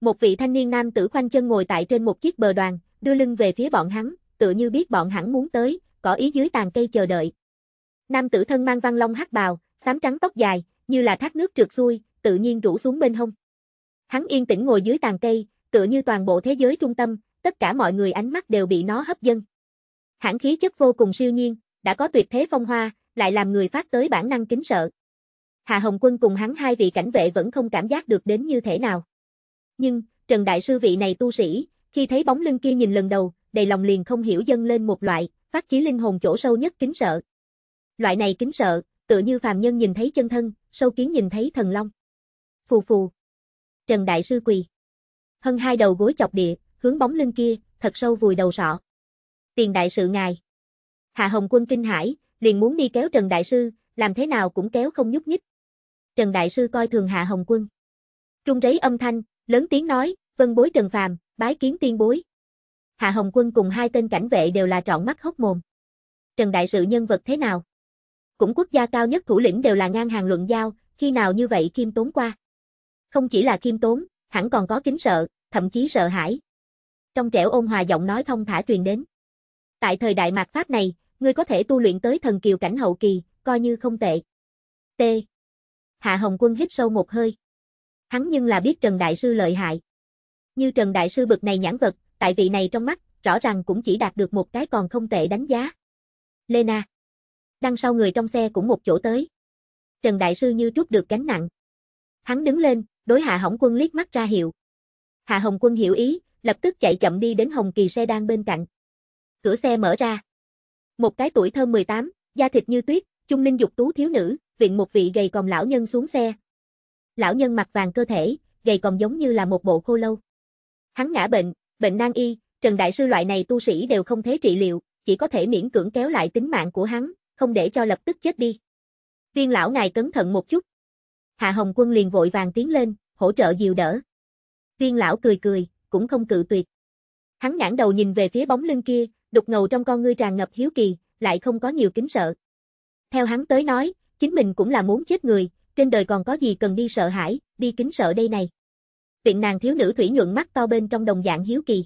Một vị thanh niên nam tử khoanh chân ngồi tại trên một chiếc bờ đoàn, đưa lưng về phía bọn hắn, tựa như biết bọn hắn muốn tới, có ý dưới tàn cây chờ đợi. Nam tử thân mang văn long hắc bào, xám trắng tóc dài, như là thác nước trượt xuôi, tự nhiên rủ xuống bên hông. Hắn yên tĩnh ngồi dưới tàn cây, tựa như toàn bộ thế giới trung tâm, tất cả mọi người ánh mắt đều bị nó hấp dẫn. Hãng khí chất vô cùng siêu nhiên, đã có tuyệt thế phong hoa, lại làm người phát tới bản năng kính sợ. Hà Hồng Quân cùng hắn hai vị cảnh vệ vẫn không cảm giác được đến như thế nào. Nhưng, Trần Đại Sư vị này tu sĩ, khi thấy bóng lưng kia nhìn lần đầu, đầy lòng liền không hiểu dâng lên một loại, phát chí linh hồn chỗ sâu nhất kính sợ. Loại này kính sợ, tựa như phàm nhân nhìn thấy chân thân, sâu kiến nhìn thấy thần long. Phù phù. Trần Đại Sư quỳ. Hân hai đầu gối chọc địa, hướng bóng lưng kia, thật sâu vùi đầu sọ. Tiền đại sự ngài. Hạ Hồng Quân kinh hãi, liền muốn đi kéo Trần Đại Sư, làm thế nào cũng kéo không nhúc nhích, Trần Đại Sư coi thường Hạ Hồng Quân. Trung rấy âm thanh, lớn tiếng nói, vân bối Trần Phàm, bái kiến tiên bối. Hạ Hồng Quân cùng hai tên cảnh vệ đều là trọn mắt hốc mồm. Trần Đại sư nhân vật thế nào? Cũng quốc gia cao nhất thủ lĩnh đều là ngang hàng luận giao, khi nào như vậy Kim Tốn qua? Không chỉ là Kim Tốn, hẳn còn có kính sợ, thậm chí sợ hãi. Trong trẻo ôn hòa giọng nói thông thả truyền đến. Tại thời đại mạt Pháp này, ngươi có thể tu luyện tới thần kiều cảnh hậu kỳ, coi như không tệ. T. Hạ Hồng Quân hít sâu một hơi. Hắn nhưng là biết Trần Đại Sư lợi hại. Như Trần Đại Sư bực này nhãn vật, tại vị này trong mắt, rõ ràng cũng chỉ đạt được một cái còn không tệ đánh giá. Lena. Đằng sau người trong xe cũng một chỗ tới. Trần Đại Sư như trút được gánh nặng. Hắn đứng lên, đối Hạ Hồng Quân liếc mắt ra hiệu. Hạ Hồng Quân hiểu ý, lập tức chạy chậm đi đến Hồng Kỳ xe đang bên cạnh. Cửa xe mở ra. Một cái tuổi thơm 18, da thịt như tuyết, trung ninh dục tú thiếu nữ, viện một vị gầy còm lão nhân xuống xe. Lão nhân mặt vàng cơ thể, gầy còm giống như là một bộ khô lâu. Hắn ngã bệnh, bệnh nan y, Trần Đại Sư loại này tu sĩ đều không thế trị liệu, chỉ có thể miễn cưỡng kéo lại tính mạng của hắn, không để cho lập tức chết đi. Viên lão ngài cẩn thận một chút. Hạ Hồng Quân liền vội vàng tiến lên, hỗ trợ dìu đỡ. Viên lão cười cười, cũng không cự tuyệt. Hắn ngẩng đầu nhìn về phía bóng lưng kia, đục ngầu trong con ngươi tràn ngập hiếu kỳ, lại không có nhiều kính sợ. Theo hắn tới nói, Chính mình cũng là muốn chết người, trên đời còn có gì cần đi sợ hãi, đi kính sợ đây này. Tiện nàng thiếu nữ thủy nhuận mắt to bên trong đồng dạng hiếu kỳ.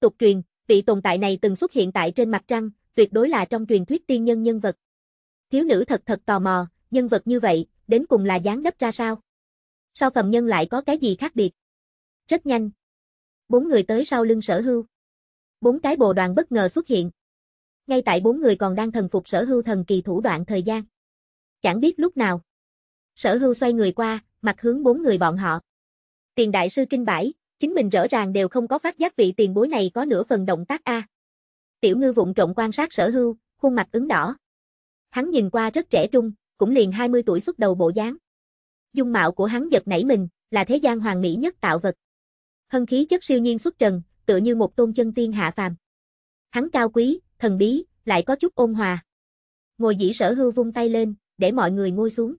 Tục truyền, vị tồn tại này từng xuất hiện tại trên mặt trăng, tuyệt đối là trong truyền thuyết tiên nhân nhân vật. Thiếu nữ thật thật tò mò, nhân vật như vậy, đến cùng là dáng dấp ra sao? Sao phàm nhân lại có cái gì khác biệt? Rất nhanh. Bốn người tới sau lưng sở hưu. Bốn cái bồ đoàn bất ngờ xuất hiện. Ngay tại bốn người còn đang thần phục sở hưu thần kỳ thủ đoạn thời gian chẳng biết lúc nào. Sở hưu xoay người qua, mặt hướng bốn người bọn họ. Tiền đại sư kinh bãi, chính mình rõ ràng đều không có phát giác vị tiền bối này có nửa phần động tác A. Tiểu ngư vụng trộn quan sát sở hưu, khuôn mặt ứng đỏ. Hắn nhìn qua rất trẻ trung, cũng liền 20 tuổi xuất đầu bộ dáng. Dung mạo của hắn giật nảy mình, là thế gian hoàng mỹ nhất tạo vật. Hân khí chất siêu nhiên xuất trần, tựa như một tôn chân tiên hạ phàm. Hắn cao quý, thần bí, lại có chút ôn hòa. Ngồi dĩ sở hưu vung tay lên, để mọi người ngồi xuống.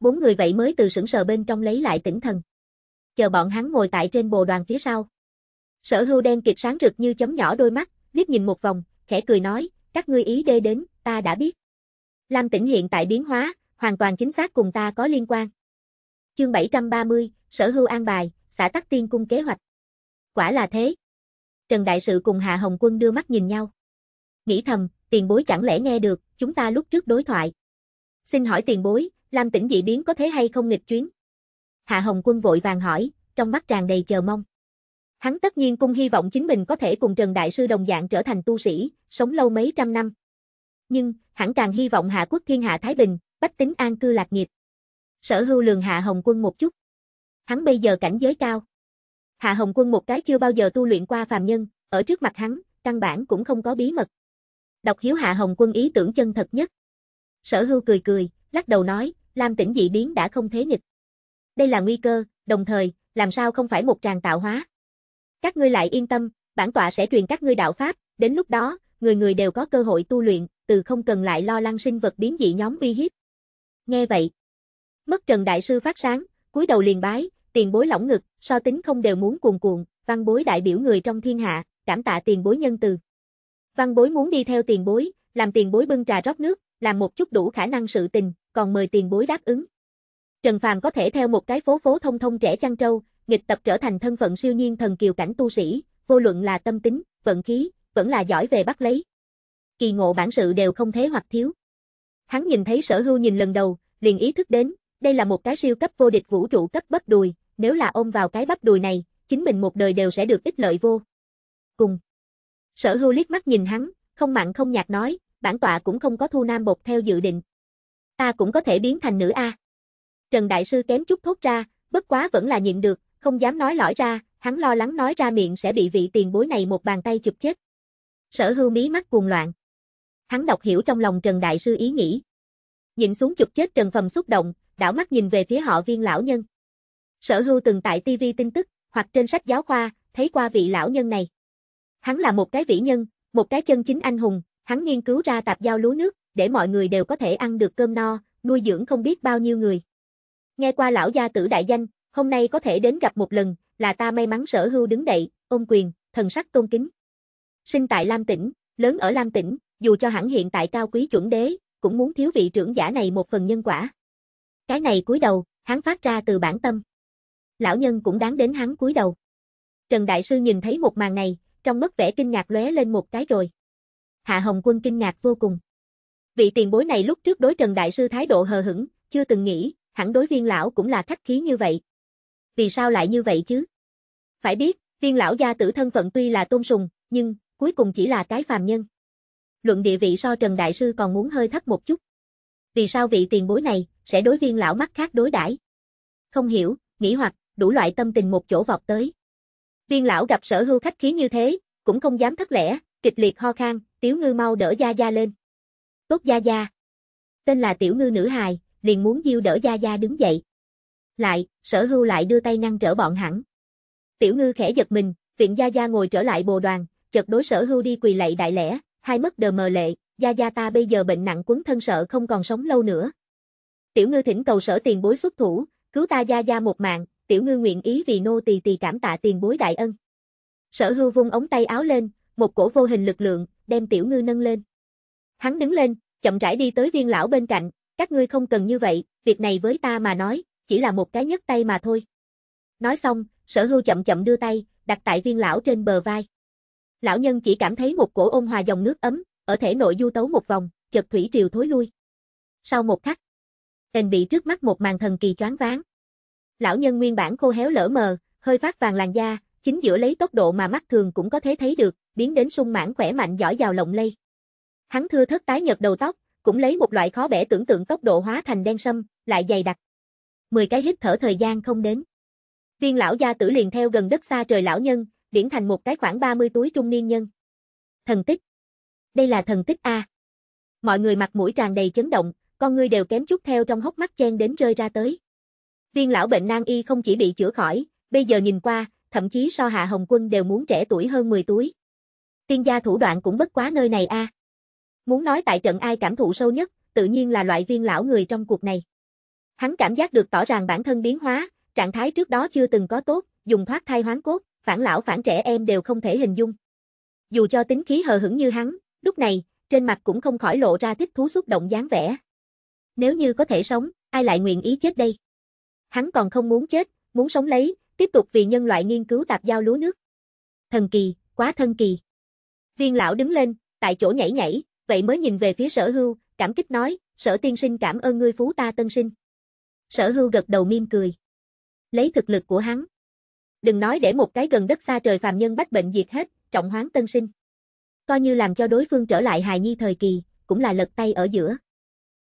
Bốn người vậy mới từ sững sờ bên trong lấy lại tỉnh thần. Chờ bọn hắn ngồi tại trên bồ đoàn phía sau. Sở hưu đen kịp sáng rực như chấm nhỏ đôi mắt, liếc nhìn một vòng, khẽ cười nói, các ngươi ý đê đến, ta đã biết. Lam tỉnh hiện tại biến hóa, hoàn toàn chính xác cùng ta có liên quan. Chương 730, Sở hưu an bài, xã tắc tiên cung kế hoạch. Quả là thế. Trần Đại Sự cùng Hạ Hồng Quân đưa mắt nhìn nhau. Nghĩ thầm, tiền bối chẳng lẽ nghe được, chúng ta lúc trước đối thoại xin hỏi tiền bối, Lam tỉnh dị biến có thế hay không nghịch chuyến? Hạ Hồng Quân vội vàng hỏi, trong mắt tràn đầy chờ mong. Hắn tất nhiên cung hy vọng chính mình có thể cùng Trần Đại Sư đồng dạng trở thành tu sĩ, sống lâu mấy trăm năm. Nhưng, hẳn càng hy vọng Hạ Quốc Thiên Hạ Thái Bình, bách tính an cư lạc nghiệp. Sở hưu lường Hạ Hồng Quân một chút. Hắn bây giờ cảnh giới cao. Hạ Hồng Quân một cái chưa bao giờ tu luyện qua phàm nhân, ở trước mặt hắn, căn bản cũng không có bí mật. Đọc hiếu Hạ Hồng Quân ý tưởng chân thật nhất. Sở hưu cười cười, lắc đầu nói, Lam tỉnh dị biến đã không thế nghịch. Đây là nguy cơ, đồng thời, làm sao không phải một tràng tạo hóa. Các ngươi lại yên tâm, bản tọa sẽ truyền các ngươi đạo pháp, đến lúc đó, người người đều có cơ hội tu luyện, từ không cần lại lo lăng sinh vật biến dị nhóm uy hiếp. Nghe vậy, mất Trần đại sư phát sáng, cúi đầu liền bái, tiền bối lỏng ngực, so tính không đều muốn cuồn cuộn, văn bối đại biểu người trong thiên hạ, cảm tạ tiền bối nhân từ. Văn bối muốn đi theo tiền bối, làm tiền bối bưng trà rót nước, làm một chút đủ khả năng sự tình, còn mời tiền bối đáp ứng. Trần Phàm có thể theo một cái phố phố thông thông trẻ trăng trâu, nghịch tập trở thành thân phận siêu nhiên thần kiều cảnh tu sĩ, vô luận là tâm tính, vận khí, vẫn là giỏi về bắt lấy. Kỳ ngộ bản sự đều không thế hoặc thiếu. Hắn nhìn thấy sở hưu nhìn lần đầu, liền ý thức đến, đây là một cái siêu cấp vô địch vũ trụ cấp bắp đùi, nếu là ôm vào cái bắp đùi này, chính mình một đời đều sẽ được ích lợi vô. Cùng. Sở hưu liếc mắt nhìn hắn, không mặn không nhạt nói, bản tọa cũng không có thu nam bột theo dự định. Ta cũng có thể biến thành nữ A. Trần Đại Sư kém chút thốt ra, bất quá vẫn là nhịn được, không dám nói lõi ra, hắn lo lắng nói ra miệng sẽ bị vị tiền bối này một bàn tay chụp chết. Sở hưu mí mắt cuồng loạn. Hắn đọc hiểu trong lòng Trần Đại Sư ý nghĩ. Nhìn xuống chụp chết Trần Phầm xúc động, đảo mắt nhìn về phía họ viên lão nhân. Sở hưu từng tại TV tin tức, hoặc trên sách giáo khoa, thấy qua vị lão nhân này. Hắn là một cái vĩ nhân, một cái chân chính anh hùng, Hắn nghiên cứu ra tạp giao lúa nước, để mọi người đều có thể ăn được cơm no, nuôi dưỡng không biết bao nhiêu người. Nghe qua lão gia tử đại danh, hôm nay có thể đến gặp một lần, là ta may mắn sở hưu đứng đậy, ôm quyền, thần sắc tôn kính. Sinh tại Lam tỉnh, lớn ở Lam tỉnh, dù cho hẳn hiện tại cao quý chuẩn đế, cũng muốn thiếu vị trưởng giả này một phần nhân quả. Cái này cúi đầu, hắn phát ra từ bản tâm. Lão nhân cũng đáng đến hắn cúi đầu. Trần Đại Sư nhìn thấy một màn này, trong mất vẻ kinh ngạc lóe lên một cái rồi. Hạ Hồng Quân kinh ngạc vô cùng. Vị tiền bối này lúc trước đối Trần Đại Sư thái độ hờ hững, chưa từng nghĩ, hẳn đối viên lão cũng là khách khí như vậy. Vì sao lại như vậy chứ? Phải biết, viên lão gia tử thân phận tuy là tôn sùng, nhưng, cuối cùng chỉ là cái phàm nhân. Luận địa vị so Trần Đại Sư còn muốn hơi thấp một chút. Vì sao vị tiền bối này, sẽ đối viên lão mắt khác đối đãi Không hiểu, nghĩ hoặc, đủ loại tâm tình một chỗ vọt tới. Viên lão gặp sở hưu khách khí như thế, cũng không dám thất lẽ, kịch liệt ho khang. Tiểu ngư mau đỡ Gia Gia lên. Tốt Gia Gia. Tên là tiểu ngư nữ hài, liền muốn diêu đỡ Gia Gia đứng dậy. Lại, sở hưu lại đưa tay ngăn trở bọn hẳn. Tiểu ngư khẽ giật mình, viện Gia Gia ngồi trở lại bồ đoàn, chợt đối sở hưu đi quỳ lạy đại lẽ, hai mất đờ mờ lệ, Gia Gia ta bây giờ bệnh nặng quấn thân sợ không còn sống lâu nữa. Tiểu ngư thỉnh cầu sở tiền bối xuất thủ, cứu ta Gia Gia một mạng, tiểu ngư nguyện ý vì nô tỳ tỳ cảm tạ tiền bối đại ân. Sở hưu vung ống tay áo lên, một cổ vô hình lực lượng, đem tiểu ngư nâng lên. Hắn đứng lên, chậm rãi đi tới viên lão bên cạnh, các ngươi không cần như vậy, việc này với ta mà nói, chỉ là một cái nhấc tay mà thôi. Nói xong, sở hưu chậm chậm đưa tay, đặt tại viên lão trên bờ vai. Lão nhân chỉ cảm thấy một cổ ôn hòa dòng nước ấm, ở thể nội du tấu một vòng, chợt thủy triều thối lui. Sau một khắc, hình bị trước mắt một màn thần kỳ choáng váng. Lão nhân nguyên bản khô héo lỡ mờ, hơi phát vàng làn da, chính giữa lấy tốc độ mà mắt thường cũng có thể thấy được, biến đến sung mãn khỏe mạnh giỏi giàu lộng lây. Hắn thưa thất tái nhợt đầu tóc, cũng lấy một loại khó bẻ tưởng tượng tốc độ hóa thành đen sâm, lại dày đặc. Mười cái hít thở thời gian không đến. Viên lão gia tử liền theo gần đất xa trời lão nhân, biến thành một cái khoảng 30 tuổi trung niên nhân. Thần tích. Đây là thần tích A. Mọi người mặt mũi tràn đầy chấn động, con người đều kém chút theo trong hốc mắt chen đến rơi ra tới. Viên lão bệnh nan y không chỉ bị chữa khỏi, bây giờ nhìn qua, thậm chí so Hạ Hồng Quân đều muốn trẻ tuổi hơn 10 tuổi tiên gia thủ đoạn cũng bất quá nơi này a. À. Muốn nói tại trận ai cảm thụ sâu nhất, tự nhiên là loại viên lão người trong cuộc này. Hắn cảm giác được tỏ ràng bản thân biến hóa, trạng thái trước đó chưa từng có tốt, dùng thoát thai hoán cốt, phản lão phản trẻ em đều không thể hình dung. Dù cho tính khí hờ hững như hắn, lúc này, trên mặt cũng không khỏi lộ ra thích thú xúc động dáng vẻ. Nếu như có thể sống, ai lại nguyện ý chết đây? Hắn còn không muốn chết, muốn sống lấy, tiếp tục vì nhân loại nghiên cứu tạp giao lúa nước. Thần kỳ, quá thần kỳ. Viên lão đứng lên, tại chỗ nhảy nhảy, vậy mới nhìn về phía sở hưu, cảm kích nói, sở tiên sinh cảm ơn ngươi phú ta tân sinh. Sở hưu gật đầu mỉm cười. Lấy thực lực của hắn. Đừng nói để một cái gần đất xa trời phàm nhân bách bệnh diệt hết, trọng hoán tân sinh. Coi như làm cho đối phương trở lại hài nhi thời kỳ, cũng là lật tay ở giữa.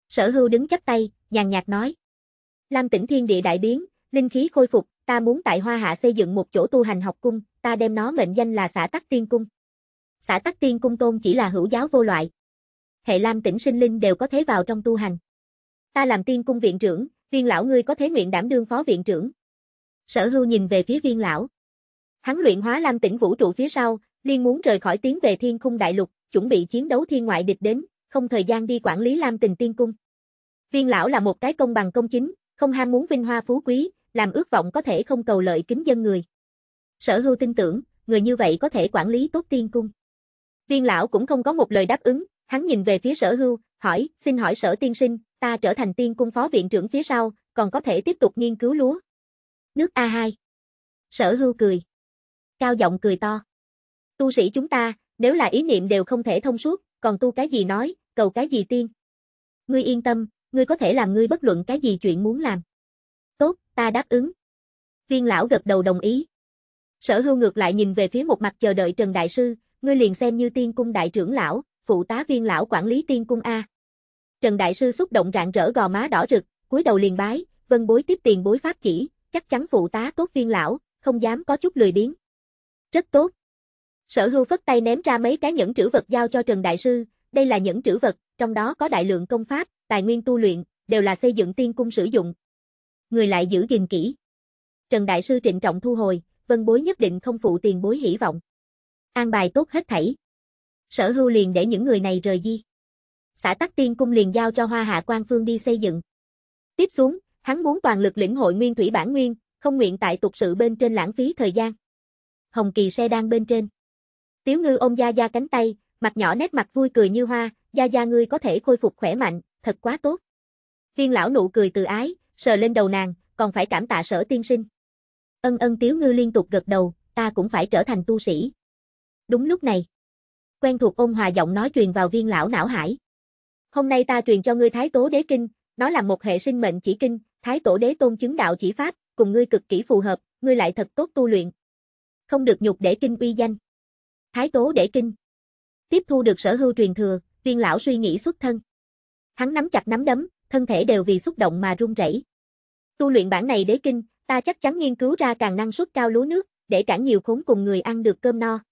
Sở hưu đứng chắp tay, nhàn nhạt nói. Lam tỉnh thiên địa đại biến, linh khí khôi phục, ta muốn tại hoa hạ xây dựng một chỗ tu hành học cung, ta đem nó mệnh danh là xã tắc tiên cung tả tắc tiên cung tôn chỉ là hữu giáo vô loại. Hệ Lam tỉnh sinh linh đều có thế vào trong tu hành. Ta làm tiên cung viện trưởng, viên lão ngươi có thế nguyện đảm đương phó viện trưởng. Sở hưu nhìn về phía viên lão. Hắn luyện hóa Lam tỉnh vũ trụ phía sau, liên muốn rời khỏi tiến về thiên khung đại lục, chuẩn bị chiến đấu thiên ngoại địch đến, không thời gian đi quản lý Lam tình tiên cung. Viên lão là một cái công bằng công chính, không ham muốn vinh hoa phú quý, làm ước vọng có thể không cầu lợi kính dân người. Sở hưu tin tưởng, người như vậy có thể quản lý tốt tiên cung. Viên lão cũng không có một lời đáp ứng, hắn nhìn về phía sở hưu, hỏi, xin hỏi sở tiên sinh, ta trở thành tiên cung phó viện trưởng phía sau, còn có thể tiếp tục nghiên cứu lúa. Nước A2. Sở hưu cười. Cao giọng cười to. Tu sĩ chúng ta, nếu là ý niệm đều không thể thông suốt, còn tu cái gì nói, cầu cái gì tiên. Ngươi yên tâm, ngươi có thể làm ngươi bất luận cái gì chuyện muốn làm. Tốt, ta đáp ứng. Viên lão gật đầu đồng ý. Sở hưu ngược lại nhìn về phía một mặt chờ đợi Trần Đại Sư, ngươi liền xem như tiên cung đại trưởng lão, phụ tá viên lão quản lý tiên cung A. Trần Đại Sư xúc động rạng rỡ gò má đỏ rực, cúi đầu liền bái, vân bối tiếp tiền bối pháp chỉ, chắc chắn phụ tá tốt viên lão, không dám có chút lười biếng. Rất tốt. Sở hưu phất tay ném ra mấy cái nhẫn trữ vật giao cho Trần Đại Sư, đây là những trữ vật, trong đó có đại lượng công pháp, tài nguyên tu luyện, đều là xây dựng tiên cung sử dụng. Người lại giữ gìn kỹ. Trần Đại Sư trịnh trọng thu hồi, vân bối nhất định không phụ tiền bối hy vọng. An bài tốt hết thảy. Sở hưu liền để những người này rời di. Xã tắc tiên cung liền giao cho hoa hạ quan phương đi xây dựng. Tiếp xuống, hắn muốn toàn lực lĩnh hội nguyên thủy bản nguyên, không nguyện tại tục sự bên trên lãng phí thời gian. Hồng Kỳ xe đang bên trên. Tiếu ngư ôm Gia Gia cánh tay, mặt nhỏ nét mặt vui cười như hoa, Gia Gia ngươi có thể khôi phục khỏe mạnh, thật quá tốt. Viên lão nụ cười từ ái, sờ lên đầu nàng, còn phải cảm tạ sở tiên sinh. Ân ân Tiếu ngư liên tục gật đầu, ta cũng phải trở thành tu sĩ. Đúng lúc này, quen thuộc ôn hòa giọng nói truyền vào viên lão não hải. Hôm nay ta truyền cho ngươi Thái Tố Đế Kinh, nó là một hệ sinh mệnh chỉ kinh, Thái Tổ Đế Tôn chứng đạo chỉ pháp, cùng ngươi cực kỳ phù hợp, ngươi lại thật tốt tu luyện. Không được nhục để kinh uy danh. Thái Tố Đế Kinh. Tiếp thu được sở hưu truyền thừa, viên lão suy nghĩ xuất thân. Hắn nắm chặt nắm đấm, thân thể đều vì xúc động mà run rẩy. Tu luyện bản này đế kinh, ta chắc chắn nghiên cứu ra càng năng suất cao lúa nước, để cản nhiều khốn cùng người ăn được cơm no.